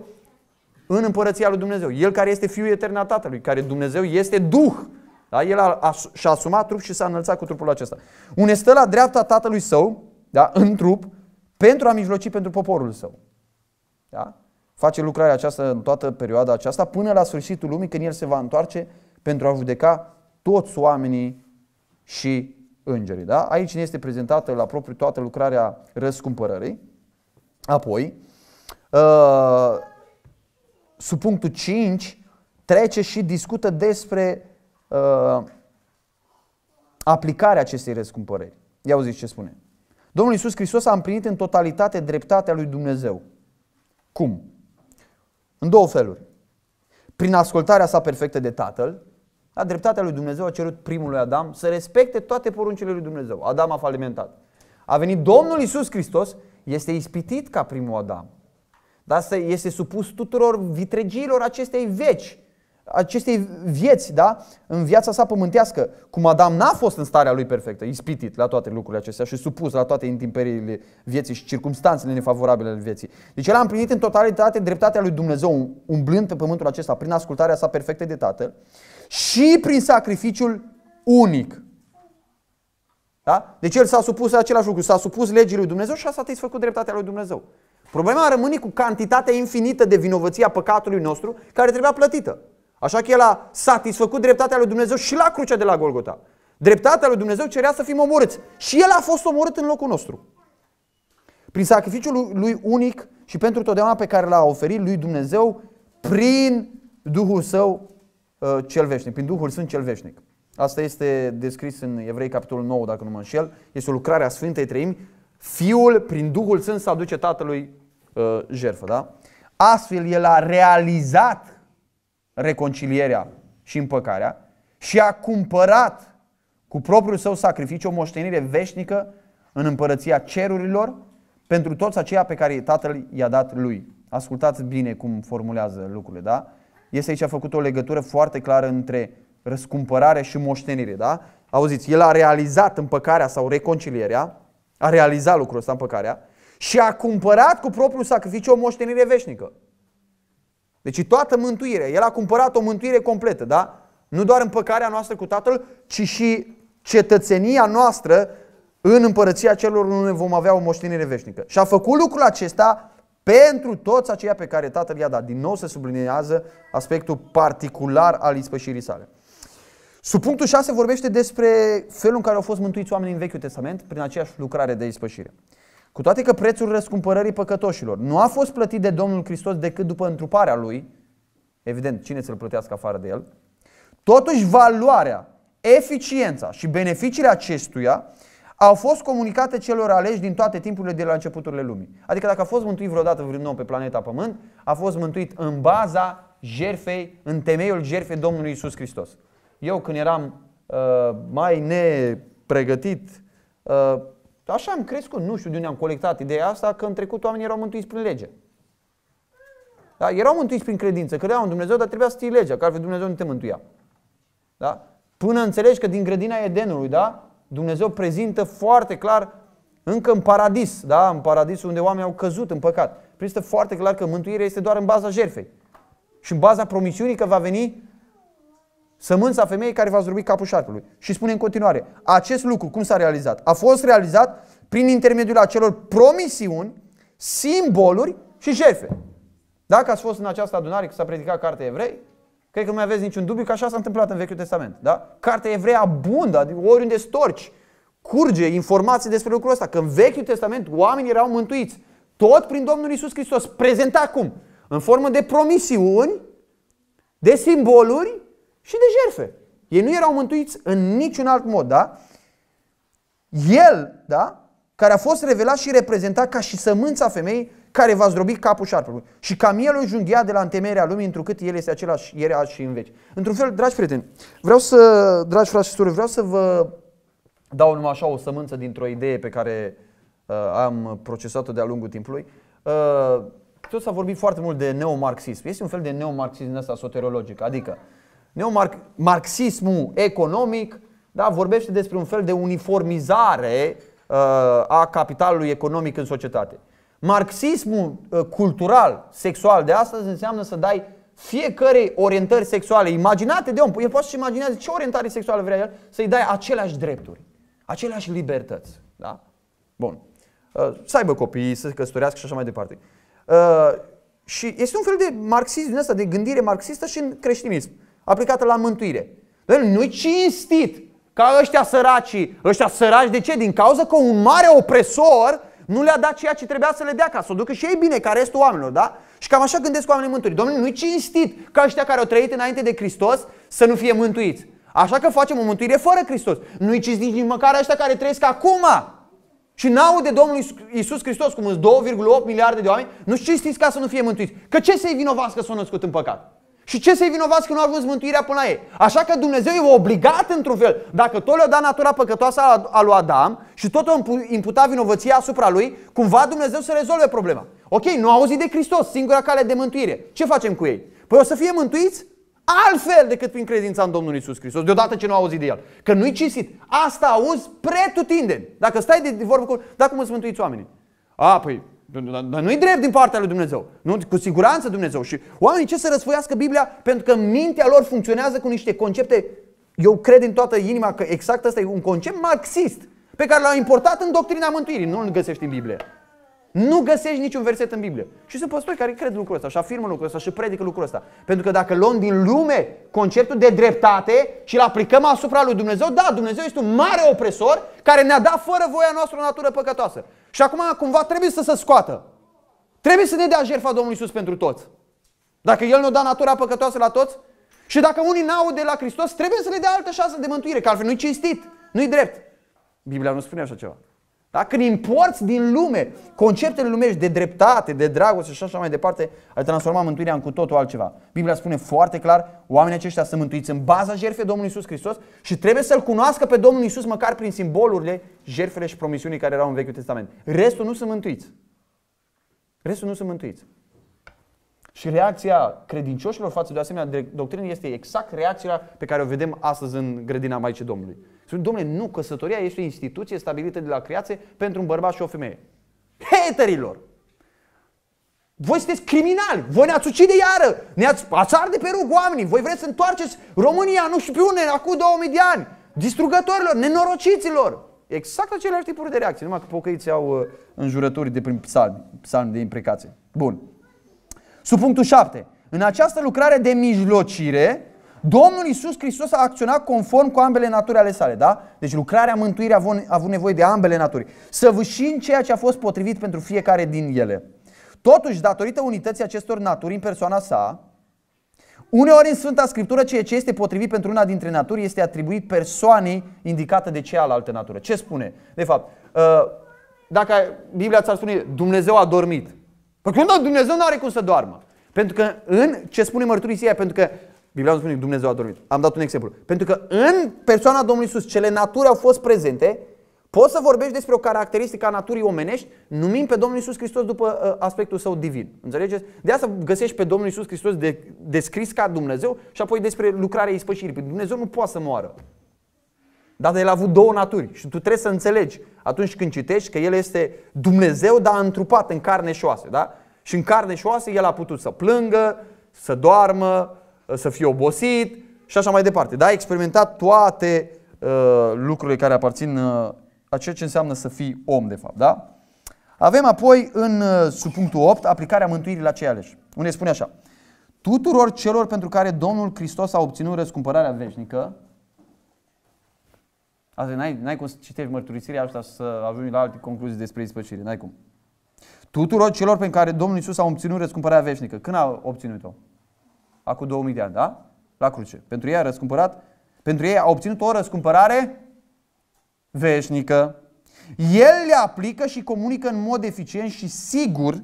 în împărăția lui Dumnezeu. El care este Fiul etern al Tatălui, care Dumnezeu este Duh. Da? El a, a, și-a asumat trup și s-a înălțat cu trupul acesta. Un stă la dreapta Tatălui Său, da? în trup, pentru a mijloci pentru poporul Său. Da? Face lucrarea aceasta în toată perioada aceasta, până la sfârșitul lumii, când El se va întoarce pentru a judeca toți oamenii și îngerii. Da? Aici ne este prezentată la propriu toată lucrarea răscumpărării. Apoi, uh, sub punctul 5, trece și discută despre uh, aplicarea acestei răscumpărări. Ia uziți ce spune. Domnul Iisus Hristos a împlinit în totalitate dreptatea lui Dumnezeu. Cum? În două feluri. Prin ascultarea sa perfectă de Tatăl, la da, dreptatea lui Dumnezeu a cerut primului Adam să respecte toate poruncile lui Dumnezeu. Adam a falimentat. A venit Domnul Iisus Hristos, este ispitit ca primul Adam. Dar asta este supus tuturor vitregiilor acestei veci, acestei vieți, da? În viața sa pământească. Cum Adam n-a fost în starea lui perfectă, ispitit la toate lucrurile acestea și supus la toate intemperiile vieții și circumstanțele nefavorabile ale vieții. Deci el a împlinit în totalitate dreptatea lui Dumnezeu, um, umblând pe pământul acesta, prin ascultarea sa perfectă de Tatăl și prin sacrificiul unic. Da? Deci el s-a supus la același lucru, s-a supus legii lui Dumnezeu și a satisfăcut dreptatea lui Dumnezeu. Problema rămâne cu cantitatea infinită de vinovăție a păcatului nostru care trebuia plătită. Așa că el a satisfăcut dreptatea lui Dumnezeu și la crucea de la Golgota. Dreptatea lui Dumnezeu cerea să fim omorâți. Și el a fost omorât în locul nostru. Prin sacrificiul lui unic și pentru totdeauna pe care l-a oferit lui Dumnezeu prin Duhul Său uh, cel veșnic, prin Duhul Sfânt cel veșnic. Asta este descris în Evrei capitolul 9, dacă nu mă înșel. Este o lucrare a Sfântei Treimi. Fiul, prin Duhul Sfânt, să aduce Tatălui uh, jertfă. Da? Astfel el a realizat reconcilierea și împăcarea și a cumpărat cu propriul său sacrificiu o moștenire veșnică în împărăția cerurilor pentru toți aceia pe care tatăl i-a dat lui. Ascultați bine cum formulează lucrurile, da? Este aici a făcut o legătură foarte clară între răscumpărare și moștenire, da? Auziți, el a realizat împăcarea sau reconcilierea, a realizat lucrul ăsta împăcarea și a cumpărat cu propriul sacrificiu o moștenire veșnică. Deci toată mântuirea. El a cumpărat o mântuire completă, da? Nu doar împăcarea noastră cu Tatăl, ci și cetățenia noastră în împărăția celor unde vom avea o moștenire veșnică. Și a făcut lucrul acesta pentru toți aceia pe care Tatăl i-a dat. Din nou se sublinează aspectul particular al ispășirii sale. Sub punctul 6 vorbește despre felul în care au fost mântuiți oamenii în Vechiul Testament prin aceeași lucrare de ispășire. Cu toate că prețul răscumpărării păcătoșilor nu a fost plătit de Domnul Hristos decât după întruparea lui, evident, cine să-l plătească afară de el, totuși valoarea, eficiența și beneficiile acestuia au fost comunicate celor aleși din toate timpurile de la începuturile lumii. Adică dacă a fost mântuit vreodată vreun om pe planeta Pământ, a fost mântuit în baza jerfei, în temeiul jerfei Domnului Isus Hristos. Eu când eram uh, mai nepregătit, uh, Așa am crescut, nu știu de unde am colectat ideea asta, că în trecut oamenii erau mântuiți prin lege. Da? Erau mântuiți prin credință, credeau în Dumnezeu, dar trebuia să ții legea, că altfel Dumnezeu nu te mântuia. Da? Până înțelegi că din grădina Edenului, da? Dumnezeu prezintă foarte clar încă în paradis, da? în paradis unde oamenii au căzut în păcat. Prezintă foarte clar că mântuirea este doar în baza jertfei și în baza promisiunii că va veni sămânța femeii care va zdrobi capul șarpelui. Și spune în continuare, acest lucru cum s-a realizat? A fost realizat prin intermediul acelor promisiuni, simboluri și jefe. Dacă ați fost în această adunare că s-a predicat carte evrei, cred că nu mai aveți niciun dubiu că așa s-a întâmplat în Vechiul Testament. Da? Cartea evrei abundă, adică oriunde storci, curge informații despre lucrul ăsta. Că în Vechiul Testament oamenii erau mântuiți tot prin Domnul Isus Hristos. Prezentat cum? În formă de promisiuni, de simboluri și de jerfe. Ei nu erau mântuiți în niciun alt mod, da? El, da? Care a fost revelat și reprezentat ca și sămânța femeii care va zdrobi capul șarpelui. Și cam el o junghia de la întemerea lumii, întrucât el este același ieri, azi și în veci. Într-un fel, dragi prieteni, vreau să, dragi frați și surori, vreau să vă dau numai așa o sămânță dintr-o idee pe care uh, am procesat-o de-a lungul timpului. Uh, tot s-a vorbit foarte mult de neomarxism. Este un fel de neomarxism ăsta soteriologic, adică uh, Neomarxismul economic da, vorbește despre un fel de uniformizare uh, a capitalului economic în societate. Marxismul uh, cultural, sexual de astăzi înseamnă să dai fiecare orientări sexuale imaginate de om. Păi el poate să-și imaginează ce orientare sexuală vrea el, să-i dai aceleași drepturi, aceleași libertăți. Da? Bun. Uh, să aibă copii, să se căsătorească și așa mai departe. Uh, și este un fel de marxism din asta, de gândire marxistă și în creștinism aplicată la mântuire. Dar nu-i cinstit ca ăștia săraci, ăștia săraci de ce? Din cauza că un mare opresor nu le-a dat ceea ce trebuia să le dea ca să o ducă și ei bine ca restul oamenilor, da? Și cam așa gândesc oamenii mântuiri. Domnule, nu-i cinstit ca ăștia care au trăit înainte de Hristos să nu fie mântuiți. Așa că facem o mântuire fără Hristos. Nu-i cinstit nici măcar ăștia care trăiesc acum. Și n au de Domnul Iisus Hristos, cum sunt 2,8 miliarde de oameni, nu știți ca să nu fie mântuiți. Că ce să-i vinovați că s-au născut în păcat? Și ce să-i vinovați că nu a ajuns mântuirea până la ei? Așa că Dumnezeu e obligat într-un fel. Dacă tot le-a dat natura păcătoasă a lui Adam și tot o imputa vinovăția asupra lui, cumva Dumnezeu să rezolve problema. Ok, nu au auzit de Hristos, singura cale de mântuire. Ce facem cu ei? Păi o să fie mântuiți altfel decât prin credința în Domnul Isus Hristos, deodată ce nu au auzit de El. Că nu-i cisit. Asta auzi pretutindeni. Dacă stai de vorbă cu... Dar cum îți mântuiți oamenii? A, păi dar nu-i drept din partea lui Dumnezeu. Nu, cu siguranță Dumnezeu. Și oamenii ce să răsfoiască Biblia? Pentru că mintea lor funcționează cu niște concepte, eu cred în toată inima că exact ăsta e un concept marxist, pe care l-au importat în doctrina mântuirii. Nu îl găsești în Biblie. Nu găsești niciun verset în Biblie. Și sunt păstori care cred lucrul ăsta și afirmă lucrul ăsta și predică lucrul ăsta. Pentru că dacă luăm din lume conceptul de dreptate și îl aplicăm asupra lui Dumnezeu, da, Dumnezeu este un mare opresor care ne-a dat fără voia noastră o natură păcătoasă. Și acum cumva trebuie să se scoată. Trebuie să ne dea jertfa Domnului Isus pentru toți. Dacă El ne-o da natura păcătoasă la toți și dacă unii n-au de la Hristos, trebuie să le dea altă șansă de mântuire, că altfel nu-i cinstit, nu-i drept. Biblia nu spune așa ceva. Da? Când importi din lume conceptele lumești de dreptate, de dragoste și așa mai departe, ai transforma mântuirea în cu totul altceva. Biblia spune foarte clar, oamenii aceștia sunt mântuiți în baza jertfei Domnului Isus Hristos și trebuie să-L cunoască pe Domnul Isus măcar prin simbolurile, jertfele și promisiunii care erau în Vechiul Testament. Restul nu sunt mântuiți. Restul nu sunt mântuiți. Și reacția credincioșilor față de asemenea asemenea doctrină este exact reacția pe care o vedem astăzi în grădina Maicii Domnului. Spune, domnule, nu, căsătoria este o instituție stabilită de la creație pentru un bărbat și o femeie. Haterilor! Voi sunteți criminali, voi ne-ați ucide iară, ne-ați ați de pe rug oamenii, voi vreți să întoarceți România, nu știu pe unde, acum 2000 de ani, distrugătorilor, nenorociților. Exact aceleași tipuri de reacții, numai că pocăiții au uh, înjurături de prin psalmi, psalmi de imprecație. Bun. Sub punctul 7. În această lucrare de mijlocire, Domnul Isus Hristos a acționat conform cu ambele naturi ale sale, da? Deci lucrarea mântuirii a avut nevoie de ambele naturi. Să vâșim ceea ce a fost potrivit pentru fiecare din ele. Totuși, datorită unității acestor naturi în persoana sa, uneori în Sfânta Scriptură ceea ce este potrivit pentru una dintre naturi este atribuit persoanei indicată de cealaltă natură. Ce spune? De fapt, uh, dacă Biblia ți-ar spune Dumnezeu a dormit, pentru că nu, Dumnezeu nu are cum să doarmă. Pentru că în ce spune mărturisia, pentru că Biblia nu spune Dumnezeu a dormit. Am dat un exemplu. Pentru că în persoana Domnului Isus cele naturi au fost prezente, poți să vorbești despre o caracteristică a naturii omenești, numim pe Domnul Isus Hristos după uh, aspectul său divin. Înțelegeți? De asta găsești pe Domnul Isus Hristos de, descris ca Dumnezeu și apoi despre lucrarea ispășirii. Păi Dumnezeu nu poate să moară. Dar el a avut două naturi și tu trebuie să înțelegi atunci când citești că el este Dumnezeu, dar întrupat în carne și oase. Da? Și în carne și oase el a putut să plângă, să doarmă, uh, să fie obosit și așa mai departe. Da? A experimentat toate uh, lucrurile care aparțin uh, a ceea ce înseamnă să fii om, de fapt. Da? Avem apoi în uh, subpunctul 8 aplicarea mântuirii la cei aleși, unde spune așa. Tuturor celor pentru care Domnul Hristos a obținut răscumpărarea veșnică, Asta n-ai, n-ai cum să citești mărturisirea asta să ajungi la alte concluzii despre ispășire. N-ai cum. Tuturor celor pe care Domnul Isus a obținut răscumpărarea veșnică. Când a obținut-o? Acum 2000 de ani, da? La cruce. Pentru ei a răscumpărat, pentru ei a obținut o răscumpărare veșnică. El le aplică și comunică în mod eficient și sigur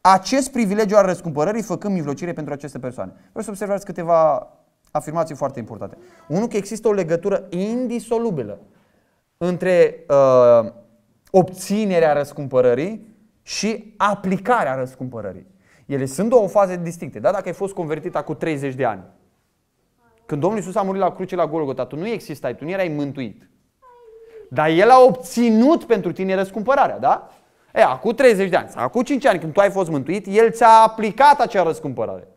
acest privilegiu al răscumpărării, făcând mijlocire pentru aceste persoane. Vreau să observați câteva afirmații foarte importante. Unul, că există o legătură indisolubilă între uh, obținerea răscumpărării și aplicarea răscumpărării. Ele sunt două faze distincte. Da? Dacă ai fost convertit acum 30 de ani, când Domnul Iisus a murit la cruce la Golgota, tu nu existai, tu nu erai mântuit. Dar El a obținut pentru tine răscumpărarea, da? E, acum 30 de ani sau acum 5 ani când tu ai fost mântuit, El ți-a aplicat acea răscumpărare.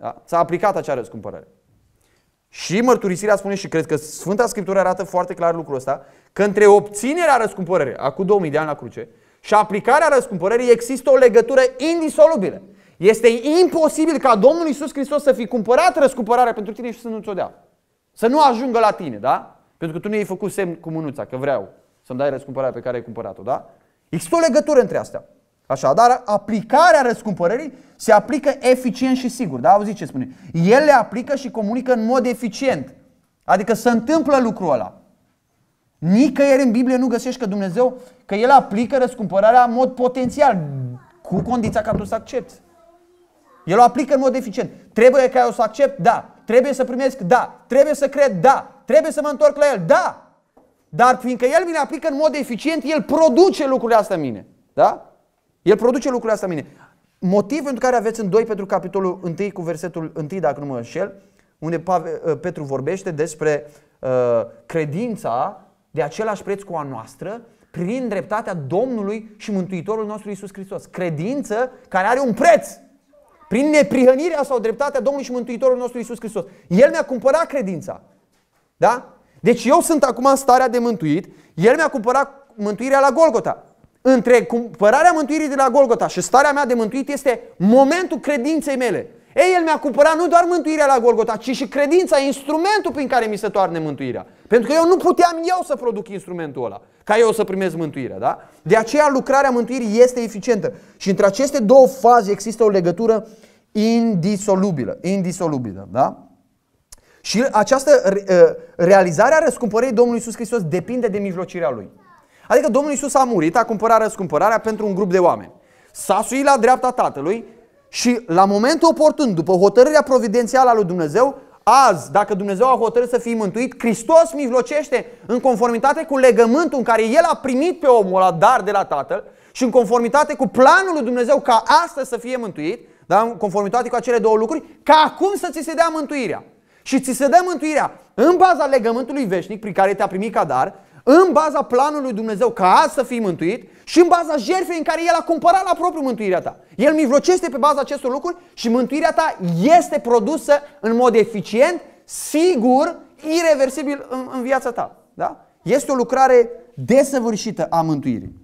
Da? S-a aplicat acea răscumpărare. Și mărturisirea spune și cred că Sfânta Scriptură arată foarte clar lucrul ăsta, că între obținerea răscumpărării, acum 2000 de ani la cruce, și aplicarea răscumpărării există o legătură indisolubilă. Este imposibil ca Domnul Isus Hristos să fi cumpărat răscumpărarea pentru tine și să nu ți-o dea. Să nu ajungă la tine, da? Pentru că tu nu ai făcut semn cu mânuța, că vreau să-mi dai răscumpărarea pe care ai cumpărat-o, da? Există o legătură între astea. Așadar, aplicarea răscumpărării se aplică eficient și sigur. Da? Auziți ce spune? El le aplică și comunică în mod eficient. Adică se întâmplă lucrul ăla. Nicăieri în Biblie nu găsești că Dumnezeu, că El aplică răscumpărarea în mod potențial, cu condiția ca tu să accepti. El o aplică în mod eficient. Trebuie ca eu să accept? Da. Trebuie să primesc? Da. Trebuie să cred? Da. Trebuie să mă întorc la El? Da. Dar fiindcă El mi le aplică în mod eficient, El produce lucrurile astea în mine. Da? El produce lucrurile astea în mine. Motiv pentru care aveți în 2 pentru capitolul 1 cu versetul 1, dacă nu mă înșel, unde uh, Petru vorbește despre uh, credința de același preț cu a noastră prin dreptatea Domnului și Mântuitorul nostru Isus Hristos. Credință care are un preț prin neprihănirea sau dreptatea Domnului și Mântuitorul nostru Isus Hristos. El mi-a cumpărat credința. Da? Deci eu sunt acum în starea de mântuit, El mi-a cumpărat mântuirea la Golgota între cumpărarea mântuirii de la Golgota și starea mea de mântuit este momentul credinței mele. Ei, El mi-a cumpărat nu doar mântuirea la Golgota, ci și credința, instrumentul prin care mi se toarne mântuirea. Pentru că eu nu puteam eu să produc instrumentul ăla, ca eu să primez mântuirea, da? De aceea lucrarea mântuirii este eficientă. Și între aceste două faze există o legătură indisolubilă, indisolubilă, da? Și această uh, realizare a răscumpărării Domnului Iisus Hristos depinde de mijlocirea Lui. Adică Domnul Isus a murit, a cumpărat răscumpărarea pentru un grup de oameni. S-a suit la dreapta Tatălui și la momentul oportun, după hotărârea providențială a lui Dumnezeu, azi, dacă Dumnezeu a hotărât să fii mântuit, Hristos mijlocește în conformitate cu legământul în care El a primit pe omul la dar de la Tatăl și în conformitate cu planul lui Dumnezeu ca astăzi să fie mântuit, dar în conformitate cu acele două lucruri, ca acum să ți se dea mântuirea. Și ți se dă mântuirea în baza legământului veșnic prin care te-a primit ca dar în baza planului Dumnezeu ca azi să fii mântuit și în baza jertfei în care El a cumpărat la propriu mântuirea ta. El mijlocește pe baza acestor lucruri și mântuirea ta este produsă în mod eficient, sigur, irreversibil în, în viața ta. Da? Este o lucrare desăvârșită a mântuirii.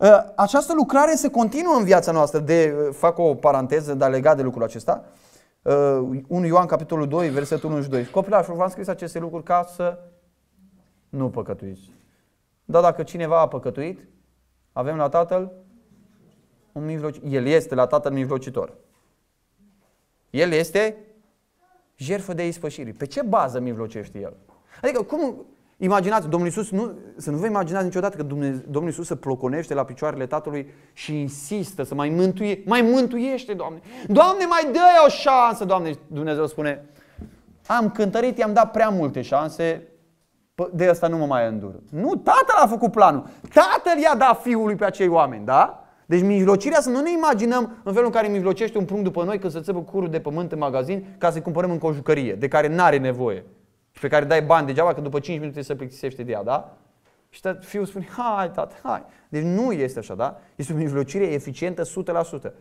Ă, această lucrare se continuă în viața noastră, de, ă, fac o paranteză, dar legat de lucrul acesta, 1 ă, Ioan capitolul 2, versetul 1 și 2. Copilașul, v-am scris aceste lucruri ca să nu păcătuiți. Dar dacă cineva a păcătuit, avem la Tatăl un mijlocitor. El este la Tatăl mijlocitor. El este jertfă de ispășire. Pe ce bază mijlocește El? Adică cum imaginați, Domnul Iisus, nu, să nu vă imaginați niciodată că Domnul Iisus se ploconește la picioarele Tatălui și insistă să mai mântuie, mai mântuiește, Doamne. Doamne, mai dă o șansă, Doamne. Dumnezeu spune, am cântărit, i-am dat prea multe șanse, de ăsta nu mă mai îndur. Nu, tatăl a făcut planul. Tatăl i-a dat fiului pe acei oameni, da? Deci mijlocirea să nu ne imaginăm în felul în care mijlocește un prunc după noi când se țepă curul de pământ în magazin ca să-i cumpărăm în jucărie, de care n-are nevoie. Și pe care dai bani degeaba, că după 5 minute se plictisește de ea, da? Și tat, fiul spune, hai, tată, hai. Deci nu este așa, da? Este o mijlocire eficientă 100%.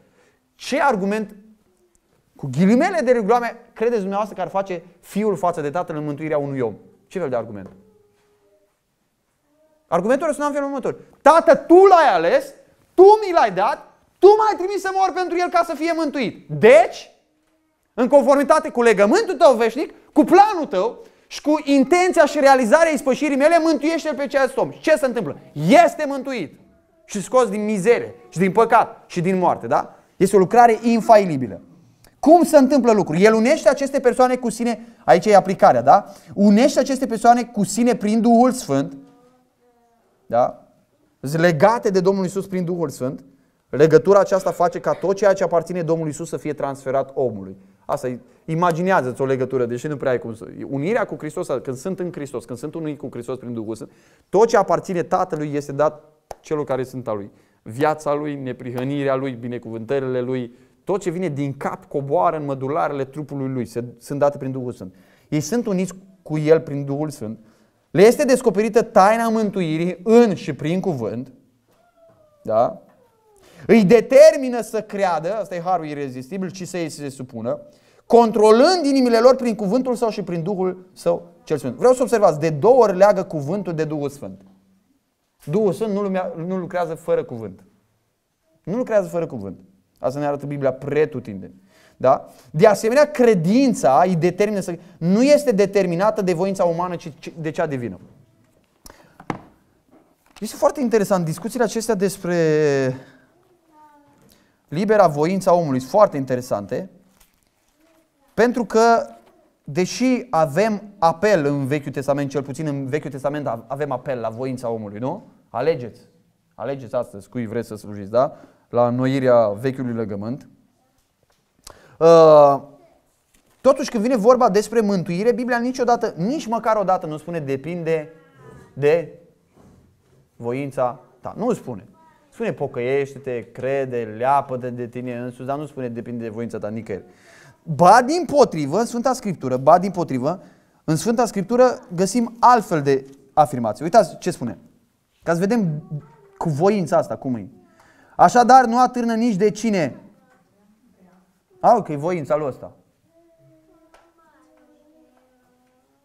Ce argument cu ghilimele de regulame credeți dumneavoastră că ar face fiul față de tatăl în mântuirea unui om? Ce fel de argument? Argumentul răsuna în felul următor. Tată, tu l-ai ales, tu mi l-ai dat, tu m-ai trimis să mor pentru el ca să fie mântuit. Deci, în conformitate cu legământul tău veșnic, cu planul tău și cu intenția și realizarea ispășirii mele, mântuiește-l pe acest om. Și ce se întâmplă? Este mântuit și scos din mizere și din păcat și din moarte. Da? Este o lucrare infailibilă. Cum se întâmplă lucrul? El unește aceste persoane cu sine, aici e aplicarea, da? Unește aceste persoane cu sine prin Duhul Sfânt, da? legate de Domnul Isus prin Duhul Sfânt. Legătura aceasta face ca tot ceea ce aparține Domnului Isus să fie transferat omului. Asta imaginează-ți o legătură, deși nu prea ai cum să... Unirea cu Hristos, când sunt în Hristos, când sunt unii cu Hristos prin Duhul Sfânt, tot ce aparține Tatălui este dat celor care sunt al Lui. Viața Lui, neprihănirea Lui, binecuvântările Lui, tot ce vine din cap coboară în mădularele trupului Lui, se, sunt date prin Duhul Sfânt. Ei sunt uniți cu El prin Duhul Sfânt le este descoperită taina mântuirii în și prin cuvânt, da? îi determină să creadă, asta e harul irezistibil, ci să ei se supună, controlând inimile lor prin cuvântul sau și prin Duhul său cel Sfânt. Vreau să observați, de două ori leagă cuvântul de Duhul Sfânt. Duhul Sfânt nu, lumea, nu lucrează fără cuvânt. Nu lucrează fără cuvânt. Asta ne arată Biblia pretutindeni. Da? De asemenea, credința îi determină să... nu este determinată de voința umană, ci de cea divină. Este foarte interesant discuțiile acestea despre libera voința omului. Sunt foarte interesante. Pentru că, deși avem apel în Vechiul Testament, cel puțin în Vechiul Testament avem apel la voința omului, nu? Alegeți. Alegeți astăzi cui vreți să slujiți, da? La înnoirea vechiului legământ. Uh, totuși când vine vorba despre mântuire, Biblia niciodată, nici măcar o dată nu spune depinde de voința ta. Nu spune. Spune pocăiește-te, crede, leapă-te de tine însuți, dar nu spune depinde de voința ta nicăieri. Ba din potrivă, în Sfânta Scriptură, ba din potrivă, în Sfânta Scriptură găsim altfel de afirmații. Uitați ce spune. Ca să vedem cu voința asta cum e. Așadar, nu atârnă nici de cine au, că e voința lui ăsta.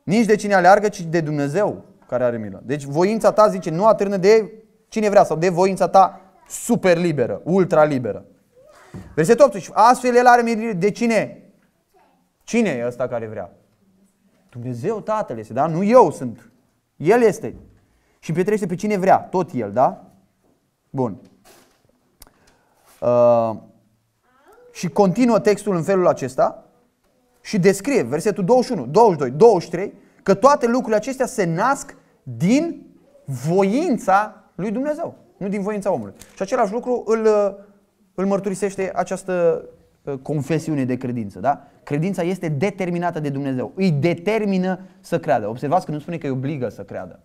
Nici de cine aleargă, ci de Dumnezeu care are milă. Deci voința ta, zice, nu atârnă de cine vrea sau de voința ta super liberă, ultra liberă. Versetul 18. Astfel el are milă de cine? Cine e ăsta care vrea? Dumnezeu Tatăl este, da? Nu eu sunt. El este. Și petrește pe cine vrea, tot el, da? Bun. Uh, și continuă textul în felul acesta și descrie versetul 21, 22, 23 că toate lucrurile acestea se nasc din voința lui Dumnezeu, nu din voința omului. Și același lucru îl, uh, îl mărturisește această uh, confesiune de credință. Da? Credința este determinată de Dumnezeu. Îi determină să creadă. Observați că nu spune că îi obligă să creadă.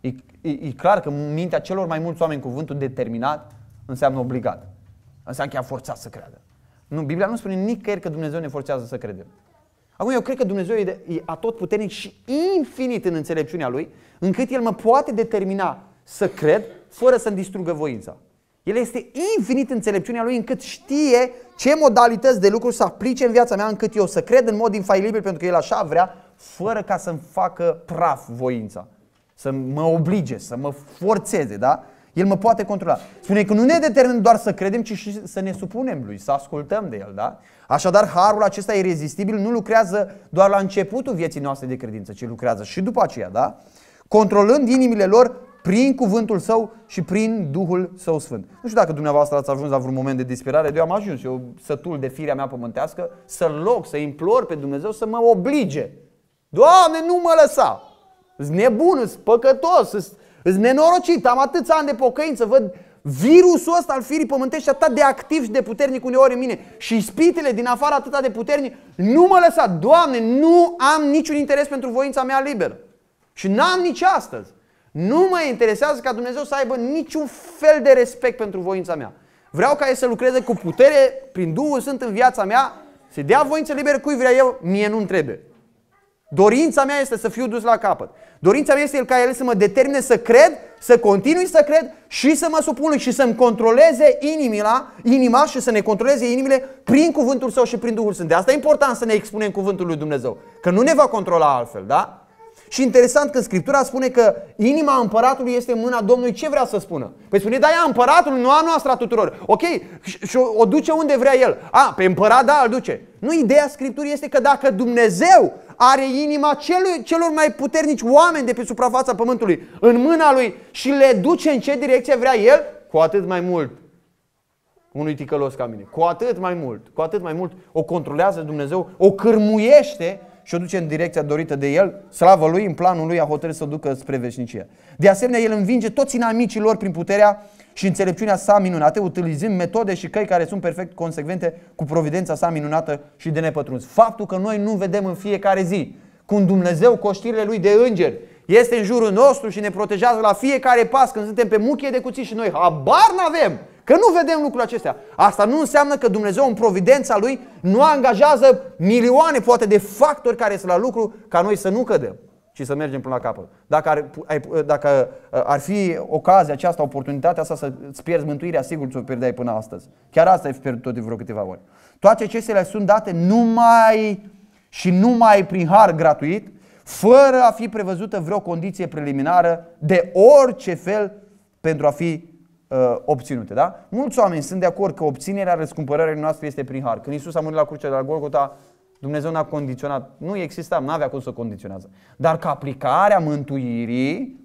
E, e, e clar că mintea celor mai mulți oameni cuvântul determinat înseamnă obligat. Înseamnă că a forțat să creadă. Nu, Biblia nu spune nicăieri că Dumnezeu ne forțează să credem. Acum eu cred că Dumnezeu e, e atotputernic și infinit în înțelepciunea Lui, încât El mă poate determina să cred fără să-mi distrugă voința. El este infinit în înțelepciunea Lui încât știe ce modalități de lucru să aplice în viața mea încât eu să cred în mod infailibil pentru că El așa vrea, fără ca să-mi facă praf voința. Să mă oblige, să mă forțeze, da? El mă poate controla. Spune că nu ne determină doar să credem, ci și să ne supunem lui, să ascultăm de el. Da? Așadar, harul acesta irezistibil nu lucrează doar la începutul vieții noastre de credință, ci lucrează și după aceea. Da? Controlând inimile lor prin cuvântul său și prin Duhul său sfânt. Nu știu dacă dumneavoastră ați ajuns la vreun moment de disperare, de eu am ajuns, eu sătul de firea mea pământească, să loc, să implor pe Dumnezeu să mă oblige. Doamne, nu mă lăsa! Sunt nebun, sunt păcătos, sunt Îți nenorocit, am atâția ani de pocăință, văd virusul ăsta al firii pământești atât de activ și de puternic uneori în mine și spitele din afară atât de puternic, nu mă lăsa, Doamne, nu am niciun interes pentru voința mea liberă. Și n-am nici astăzi. Nu mă interesează ca Dumnezeu să aibă niciun fel de respect pentru voința mea. Vreau ca el să lucreze cu putere prin Duhul Sfânt în viața mea, să dea voință liberă cui vrea eu, mie nu-mi trebuie. Dorința mea este să fiu dus la capăt. Dorința mea este ca El să mă determine să cred, să continui să cred și să mă supun lui și să-mi controleze inimila, inima și să ne controleze inimile prin cuvântul Său și prin Duhul Sfânt. De asta e important să ne expunem cuvântul lui Dumnezeu, că nu ne va controla altfel, da? Și interesant că Scriptura spune că inima împăratului este în mâna Domnului, ce vrea să spună? Păi spune, da, e împăratul, nu a noastră a tuturor. Ok, și o duce unde vrea el. A, pe împărat, da, îl duce. Nu, ideea Scripturii este că dacă Dumnezeu are inima celui, celor mai puternici oameni de pe suprafața pământului în mâna lui și le duce în ce direcție vrea el, cu atât mai mult unui ticălos ca mine. Cu atât mai mult, cu atât mai mult o controlează Dumnezeu, o cârmuiește și o duce în direcția dorită de el, slavă lui, în planul lui a hotărât să o ducă spre veșnicie. De asemenea, el învinge toți inamicii lor prin puterea și înțelepciunea sa minunată. utilizând metode și căi care sunt perfect consecvente cu providența sa minunată și de nepătruns. Faptul că noi nu vedem în fiecare zi cum Dumnezeu coștirile lui de îngeri este în jurul nostru și ne protejează la fiecare pas când suntem pe muchie de cuții și noi habar n-avem Că nu vedem lucrul acestea. Asta nu înseamnă că Dumnezeu în providența Lui nu angajează milioane poate de factori care sunt la lucru ca noi să nu cădem ci să mergem până la capăt. Dacă ar, ai, dacă uh, ar fi ocazia aceasta, oportunitatea asta să-ți pierzi mântuirea, sigur ți-o pierdeai până astăzi. Chiar asta ai pierdut tot de vreo câteva ori. Toate acestea sunt date numai și numai prin har gratuit, fără a fi prevăzută vreo condiție preliminară de orice fel pentru a fi uh, obținute. Da? Mulți oameni sunt de acord că obținerea răscumpărării noastre este prin har. Când Isus a murit la crucea de la Golgota, Dumnezeu n-a condiționat, nu exista, nu avea cum să condiționează. Dar că aplicarea mântuirii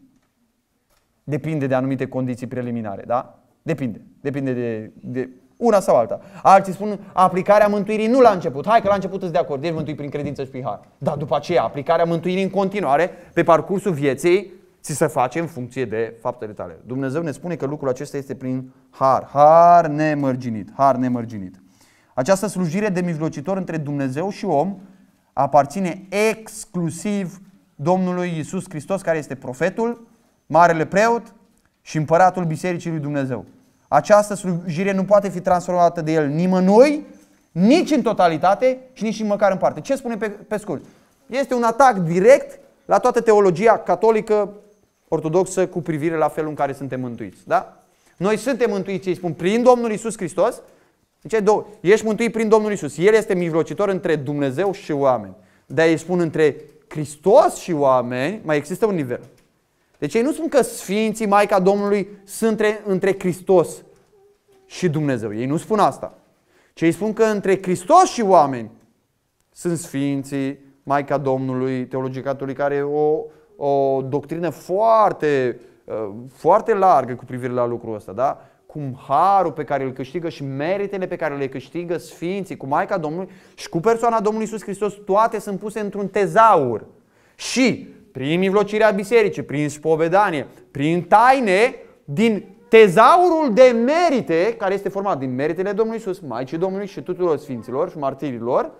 depinde de anumite condiții preliminare, da? Depinde. Depinde de, de una sau alta. Alții spun aplicarea mântuirii nu la început. Hai că la început îți de acord, ești mântuit prin credință și prin har. Dar după aceea, aplicarea mântuirii în continuare, pe parcursul vieții, ți se face în funcție de faptele tale. Dumnezeu ne spune că lucrul acesta este prin har, har nemărginit, har nemărginit. Această slujire de mijlocitor între Dumnezeu și om aparține exclusiv Domnului Isus Hristos, care este profetul, marele preot și împăratul Bisericii lui Dumnezeu. Această slujire nu poate fi transformată de el nimănui, nici în totalitate și nici măcar în parte. Ce spune pe, pe scurt? Este un atac direct la toată teologia catolică, ortodoxă cu privire la felul în care suntem mântuiți. Da? Noi suntem mântuiți, ei spun, prin Domnul Isus Hristos. Deci, două, ești mântuit prin Domnul Isus. El este mijlocitor între Dumnezeu și oameni. Dar ei spun între Hristos și oameni mai există un nivel. Deci ei nu spun că Sfinții, Maica Domnului, sunt între, între Hristos și Dumnezeu. Ei nu spun asta. Ce ei spun că între Hristos și oameni sunt Sfinții, Maica Domnului, teologicatului care o o doctrină foarte, uh, foarte largă cu privire la lucrul ăsta, da? cum harul pe care îl câștigă și meritele pe care le câștigă Sfinții cu Maica Domnului și cu persoana Domnului Isus Hristos, toate sunt puse într-un tezaur. Și prin mivlocirea bisericii, prin spovedanie, prin taine, din tezaurul de merite, care este format din meritele Domnului Isus, Maicii Domnului și tuturor Sfinților și martirilor,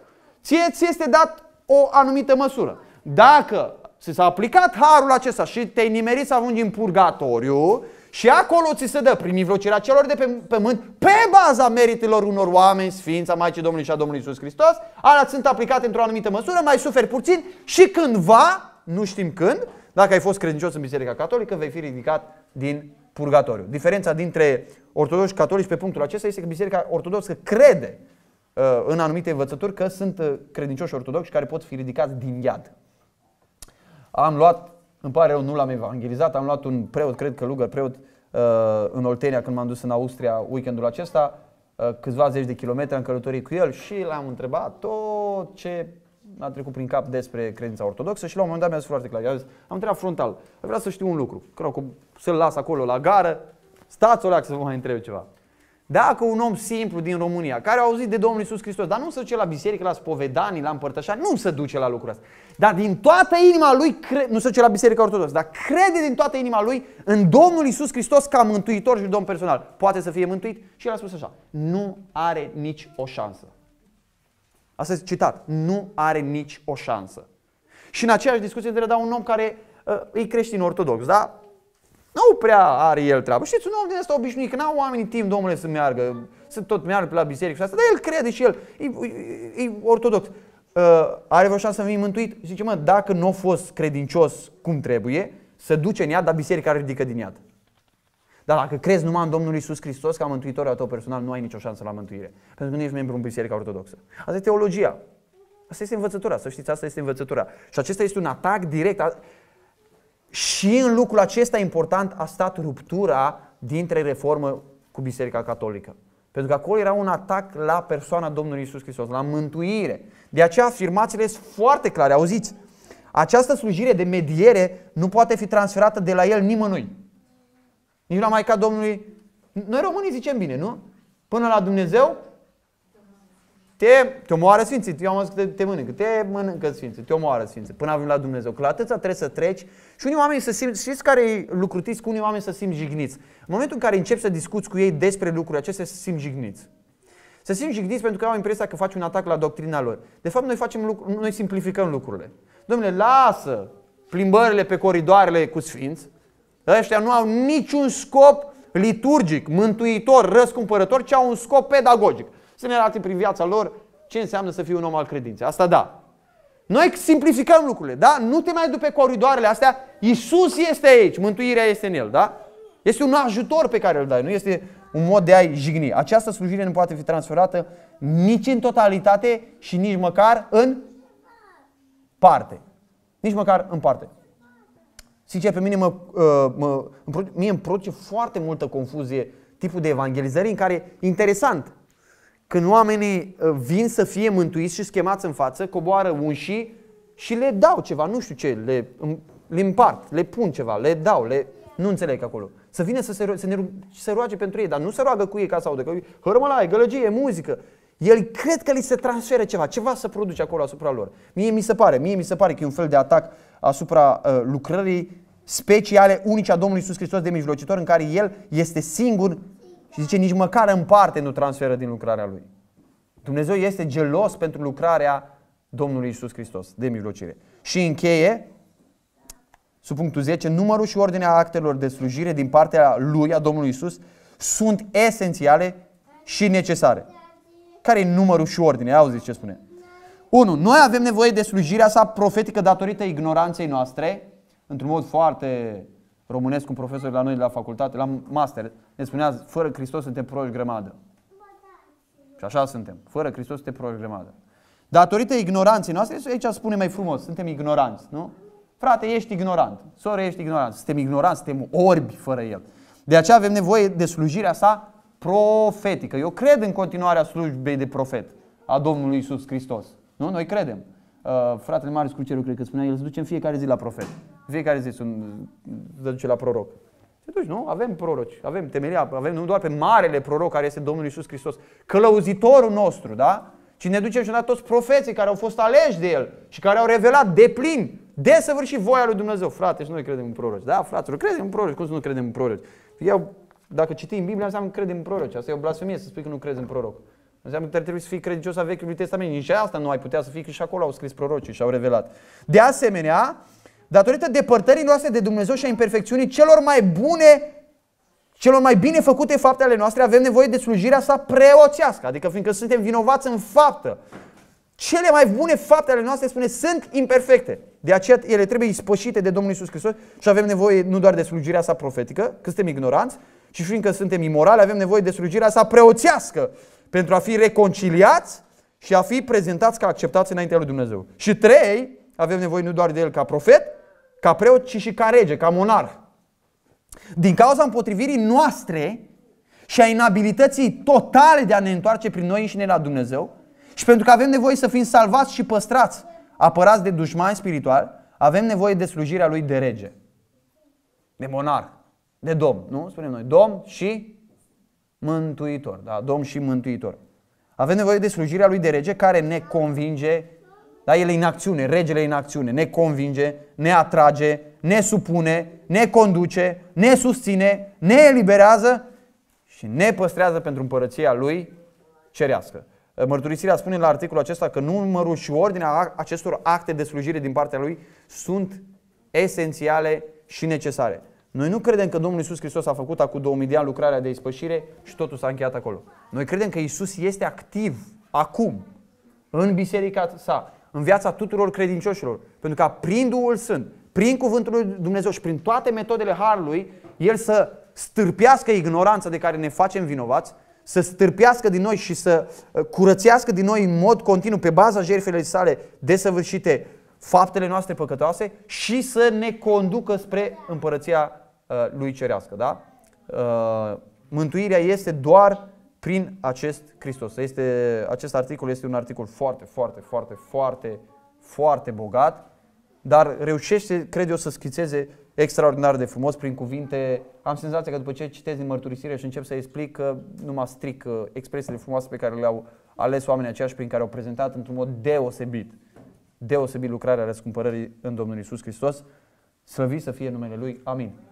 ție ți este dat o anumită măsură. Dacă Ți s-a aplicat harul acesta și te-ai nimerit să ajungi în purgatoriu și acolo ți se dă prin mijlocirea celor de pe pământ pe baza meritelor unor oameni Sfința Maicii Domnului și a Domnului Iisus Hristos. Alea sunt aplicate într-o anumită măsură, mai suferi puțin și cândva, nu știm când, dacă ai fost credincios în Biserica Catolică, vei fi ridicat din purgatoriu. Diferența dintre ortodoxi și catolici pe punctul acesta este că Biserica Ortodoxă crede uh, în anumite învățături că sunt uh, credincioși ortodoxi care pot fi ridicați din iad. Am luat, îmi pare rău, nu l-am evangelizat, am luat un preot, cred că Lugăr, preot, uh, în Oltenia când m-am dus în Austria weekendul acesta, uh, câțiva zeci de kilometri am călătorit cu el și l-am întrebat tot ce a trecut prin cap despre credința ortodoxă și la un moment dat mi-a zis foarte clar. Zis, am întrebat frontal, vreau să știu un lucru, că să-l las acolo la gară, stați o să vă mai întreb ceva. Dacă un om simplu din România, care a auzit de Domnul Isus Hristos, dar nu se duce la biserică, la spovedanii, la împărtășani, nu se duce la lucrul ăsta. Dar din toată inima lui, cre... nu se duce la biserica ortodoxă, dar crede din toată inima lui în Domnul Isus Hristos ca mântuitor și domn personal. Poate să fie mântuit? Și el a spus așa, nu are nici o șansă. Asta este citat, nu are nici o șansă. Și în aceeași discuție între da un om care uh, e creștin ortodox, da? Nu prea are el treabă. Știți, un om din asta obișnuit, că n-au oamenii timp, domnule, să meargă, să tot meargă pe la biserică și asta, dar el crede și el, e, e, e ortodox. Uh, are vreo șansă să fie mântuit? Zice, mă, dacă nu a fost credincios cum trebuie, să duce în iad, dar biserica ridică din iad. Dar dacă crezi numai în Domnul Isus Hristos ca mântuitor al tău personal, nu ai nicio șansă la mântuire. Pentru că nu ești membru în Biserica Ortodoxă. Asta e teologia. Asta este învățătura, să știți, asta este învățătura. Și acesta este un atac direct. Și în lucrul acesta important a stat ruptura dintre reformă cu Biserica Catolică. Pentru că acolo era un atac la persoana Domnului Isus Hristos, la mântuire. De aceea afirmațiile sunt foarte clare, auziți. Această slujire de mediere nu poate fi transferată de la el nimănui. Nici la Maica Domnului. Noi românii zicem bine, nu? Până la Dumnezeu te, te omoară Sfinții. Eu am zis că te, te mănâncă. Te mănâncă Sfinții, te omoară Sfinții. Până avem la Dumnezeu. Că la atâta trebuie să treci. Și unii oameni să simt, știți care e lucrutiți cu unii oameni să simt jigniți. În momentul în care începi să discuți cu ei despre lucruri acestea, să simt jigniți. Să simt jigniți pentru că au impresia că faci un atac la doctrina lor. De fapt, noi, facem lucru, noi simplificăm lucrurile. Domnule, lasă plimbările pe coridoarele cu sfinți. Ăștia nu au niciun scop liturgic, mântuitor, răscumpărător, ci au un scop pedagogic să ne arate prin viața lor ce înseamnă să fii un om al credinței. Asta da. Noi simplificăm lucrurile, da? Nu te mai duci pe coridoarele astea. Iisus este aici, mântuirea este în El, da? Este un ajutor pe care îl dai, nu este un mod de a-i jigni. Această slujire nu poate fi transferată nici în totalitate și nici măcar în parte. Nici măcar în parte. Sincer, pe mine mă, uh, mă, mie îmi produce foarte multă confuzie tipul de evangelizări în care, interesant, când oamenii uh, vin să fie mântuiți și schemați în față, coboară unșii și le dau ceva, nu știu ce, le, le împart, le pun ceva, le dau, le... Nu înțeleg acolo. Să vină să se, să ne, să roage pentru ei, dar nu se roagă cu ei ca să audă, că hărmă la gălăgie, muzică. El cred că li se transferă ceva, ceva să produce acolo asupra lor. Mie mi se pare, mie mi se pare că e un fel de atac asupra uh, lucrării speciale unice a Domnului Iisus Hristos de mijlocitor, în care El este singur zice, nici măcar în parte nu transferă din lucrarea lui. Dumnezeu este gelos pentru lucrarea Domnului Isus Hristos, de mijlocire. Și încheie, sub punctul 10, numărul și ordinea actelor de slujire din partea lui, a Domnului Isus, sunt esențiale și necesare. Care e numărul și ordinea? Auzi ce spune. 1. Noi avem nevoie de slujirea sa profetică datorită ignoranței noastre, într-un mod foarte românesc, un profesor la noi la facultate, la master, ne spunea, fără Hristos suntem proști grămadă. Și așa suntem. Fără Hristos suntem proști grămadă. Datorită ignoranței noastre, aici spune mai frumos, suntem ignoranți, nu? Frate, ești ignorant. Soră, ești ignorant. Suntem ignoranți, suntem orbi fără El. De aceea avem nevoie de slujirea sa profetică. Eu cred în continuarea slujbei de profet a Domnului Isus Hristos. Nu? Noi credem. Uh, fratele Marius Cruceru, cred că spunea, el se duce în fiecare zi la profet fiecare zi sunt, se duce la proroc. Se duce, nu? Avem proroci, avem temelia, avem nu doar pe marele proroc care este Domnul Isus Hristos, călăuzitorul nostru, da? Ci ne ducem și la toți profeții care au fost aleși de el și care au revelat de plin, de și voia lui Dumnezeu. Frate, și noi credem în proroci. Da, fraților, credem în proroci. Cum să nu credem în proroci? Eu, dacă citim Biblia, înseamnă că credem în proroci. Asta e o blasfemie să spui că nu crezi în proroc. Înseamnă că trebuie să fii credincios a Vechiului Testament. Nici asta nu ai putea să fii, că și acolo au scris prorocii și au revelat. De asemenea, datorită depărtării noastre de Dumnezeu și a imperfecțiunii celor mai bune, celor mai bine făcute fapte ale noastre, avem nevoie de slujirea sa preoțească, adică fiindcă suntem vinovați în faptă. Cele mai bune fapte ale noastre, spune, sunt imperfecte. De aceea ele trebuie ispășite de Domnul Isus Hristos și avem nevoie nu doar de slujirea sa profetică, că suntem ignoranți, și fiindcă suntem imorali, avem nevoie de slujirea sa preoțească pentru a fi reconciliați și a fi prezentați ca acceptați înaintea lui Dumnezeu. Și trei, avem nevoie nu doar de el ca profet, ca preot, ci și ca rege, ca monar. Din cauza împotrivirii noastre și a inabilității totale de a ne întoarce prin noi înșine la Dumnezeu și pentru că avem nevoie să fim salvați și păstrați, apărați de dușmani spiritual, avem nevoie de slujirea lui de rege, de monar, de domn, nu? Spunem noi, domn și mântuitor, da, domn și mântuitor. Avem nevoie de slujirea lui de rege care ne convinge dar El e în acțiune, regele e în acțiune, ne convinge, ne atrage, ne supune, ne conduce, ne susține, ne eliberează și ne păstrează pentru împărăția lui cerească. Mărturisirea spune la articolul acesta că numărul și ordinea acestor acte de slujire din partea lui sunt esențiale și necesare. Noi nu credem că Domnul Isus Hristos a făcut acum 2000 de ani lucrarea de ispășire și totul s-a încheiat acolo. Noi credem că Isus este activ acum în biserica sa în viața tuturor credincioșilor. Pentru ca prin Duhul Sfânt, prin Cuvântul lui Dumnezeu și prin toate metodele Harului, El să stârpească ignoranța de care ne facem vinovați, să stârpească din noi și să uh, curățească din noi în mod continuu, pe baza jertfelor sale desăvârșite, faptele noastre păcătoase și să ne conducă spre împărăția uh, lui cerească. Da? Uh, mântuirea este doar prin acest Hristos. Este, acest articol este un articol foarte, foarte, foarte, foarte, foarte bogat, dar reușește, cred eu, să schițeze extraordinar de frumos prin cuvinte. Am senzația că după ce citesc din mărturisire și încep să explic că nu mă stric expresiile frumoase pe care le-au ales oamenii aceiași prin care au prezentat într-un mod deosebit, deosebit lucrarea răscumpărării în Domnul Isus Hristos. Slăvit să fie numele Lui. Amin.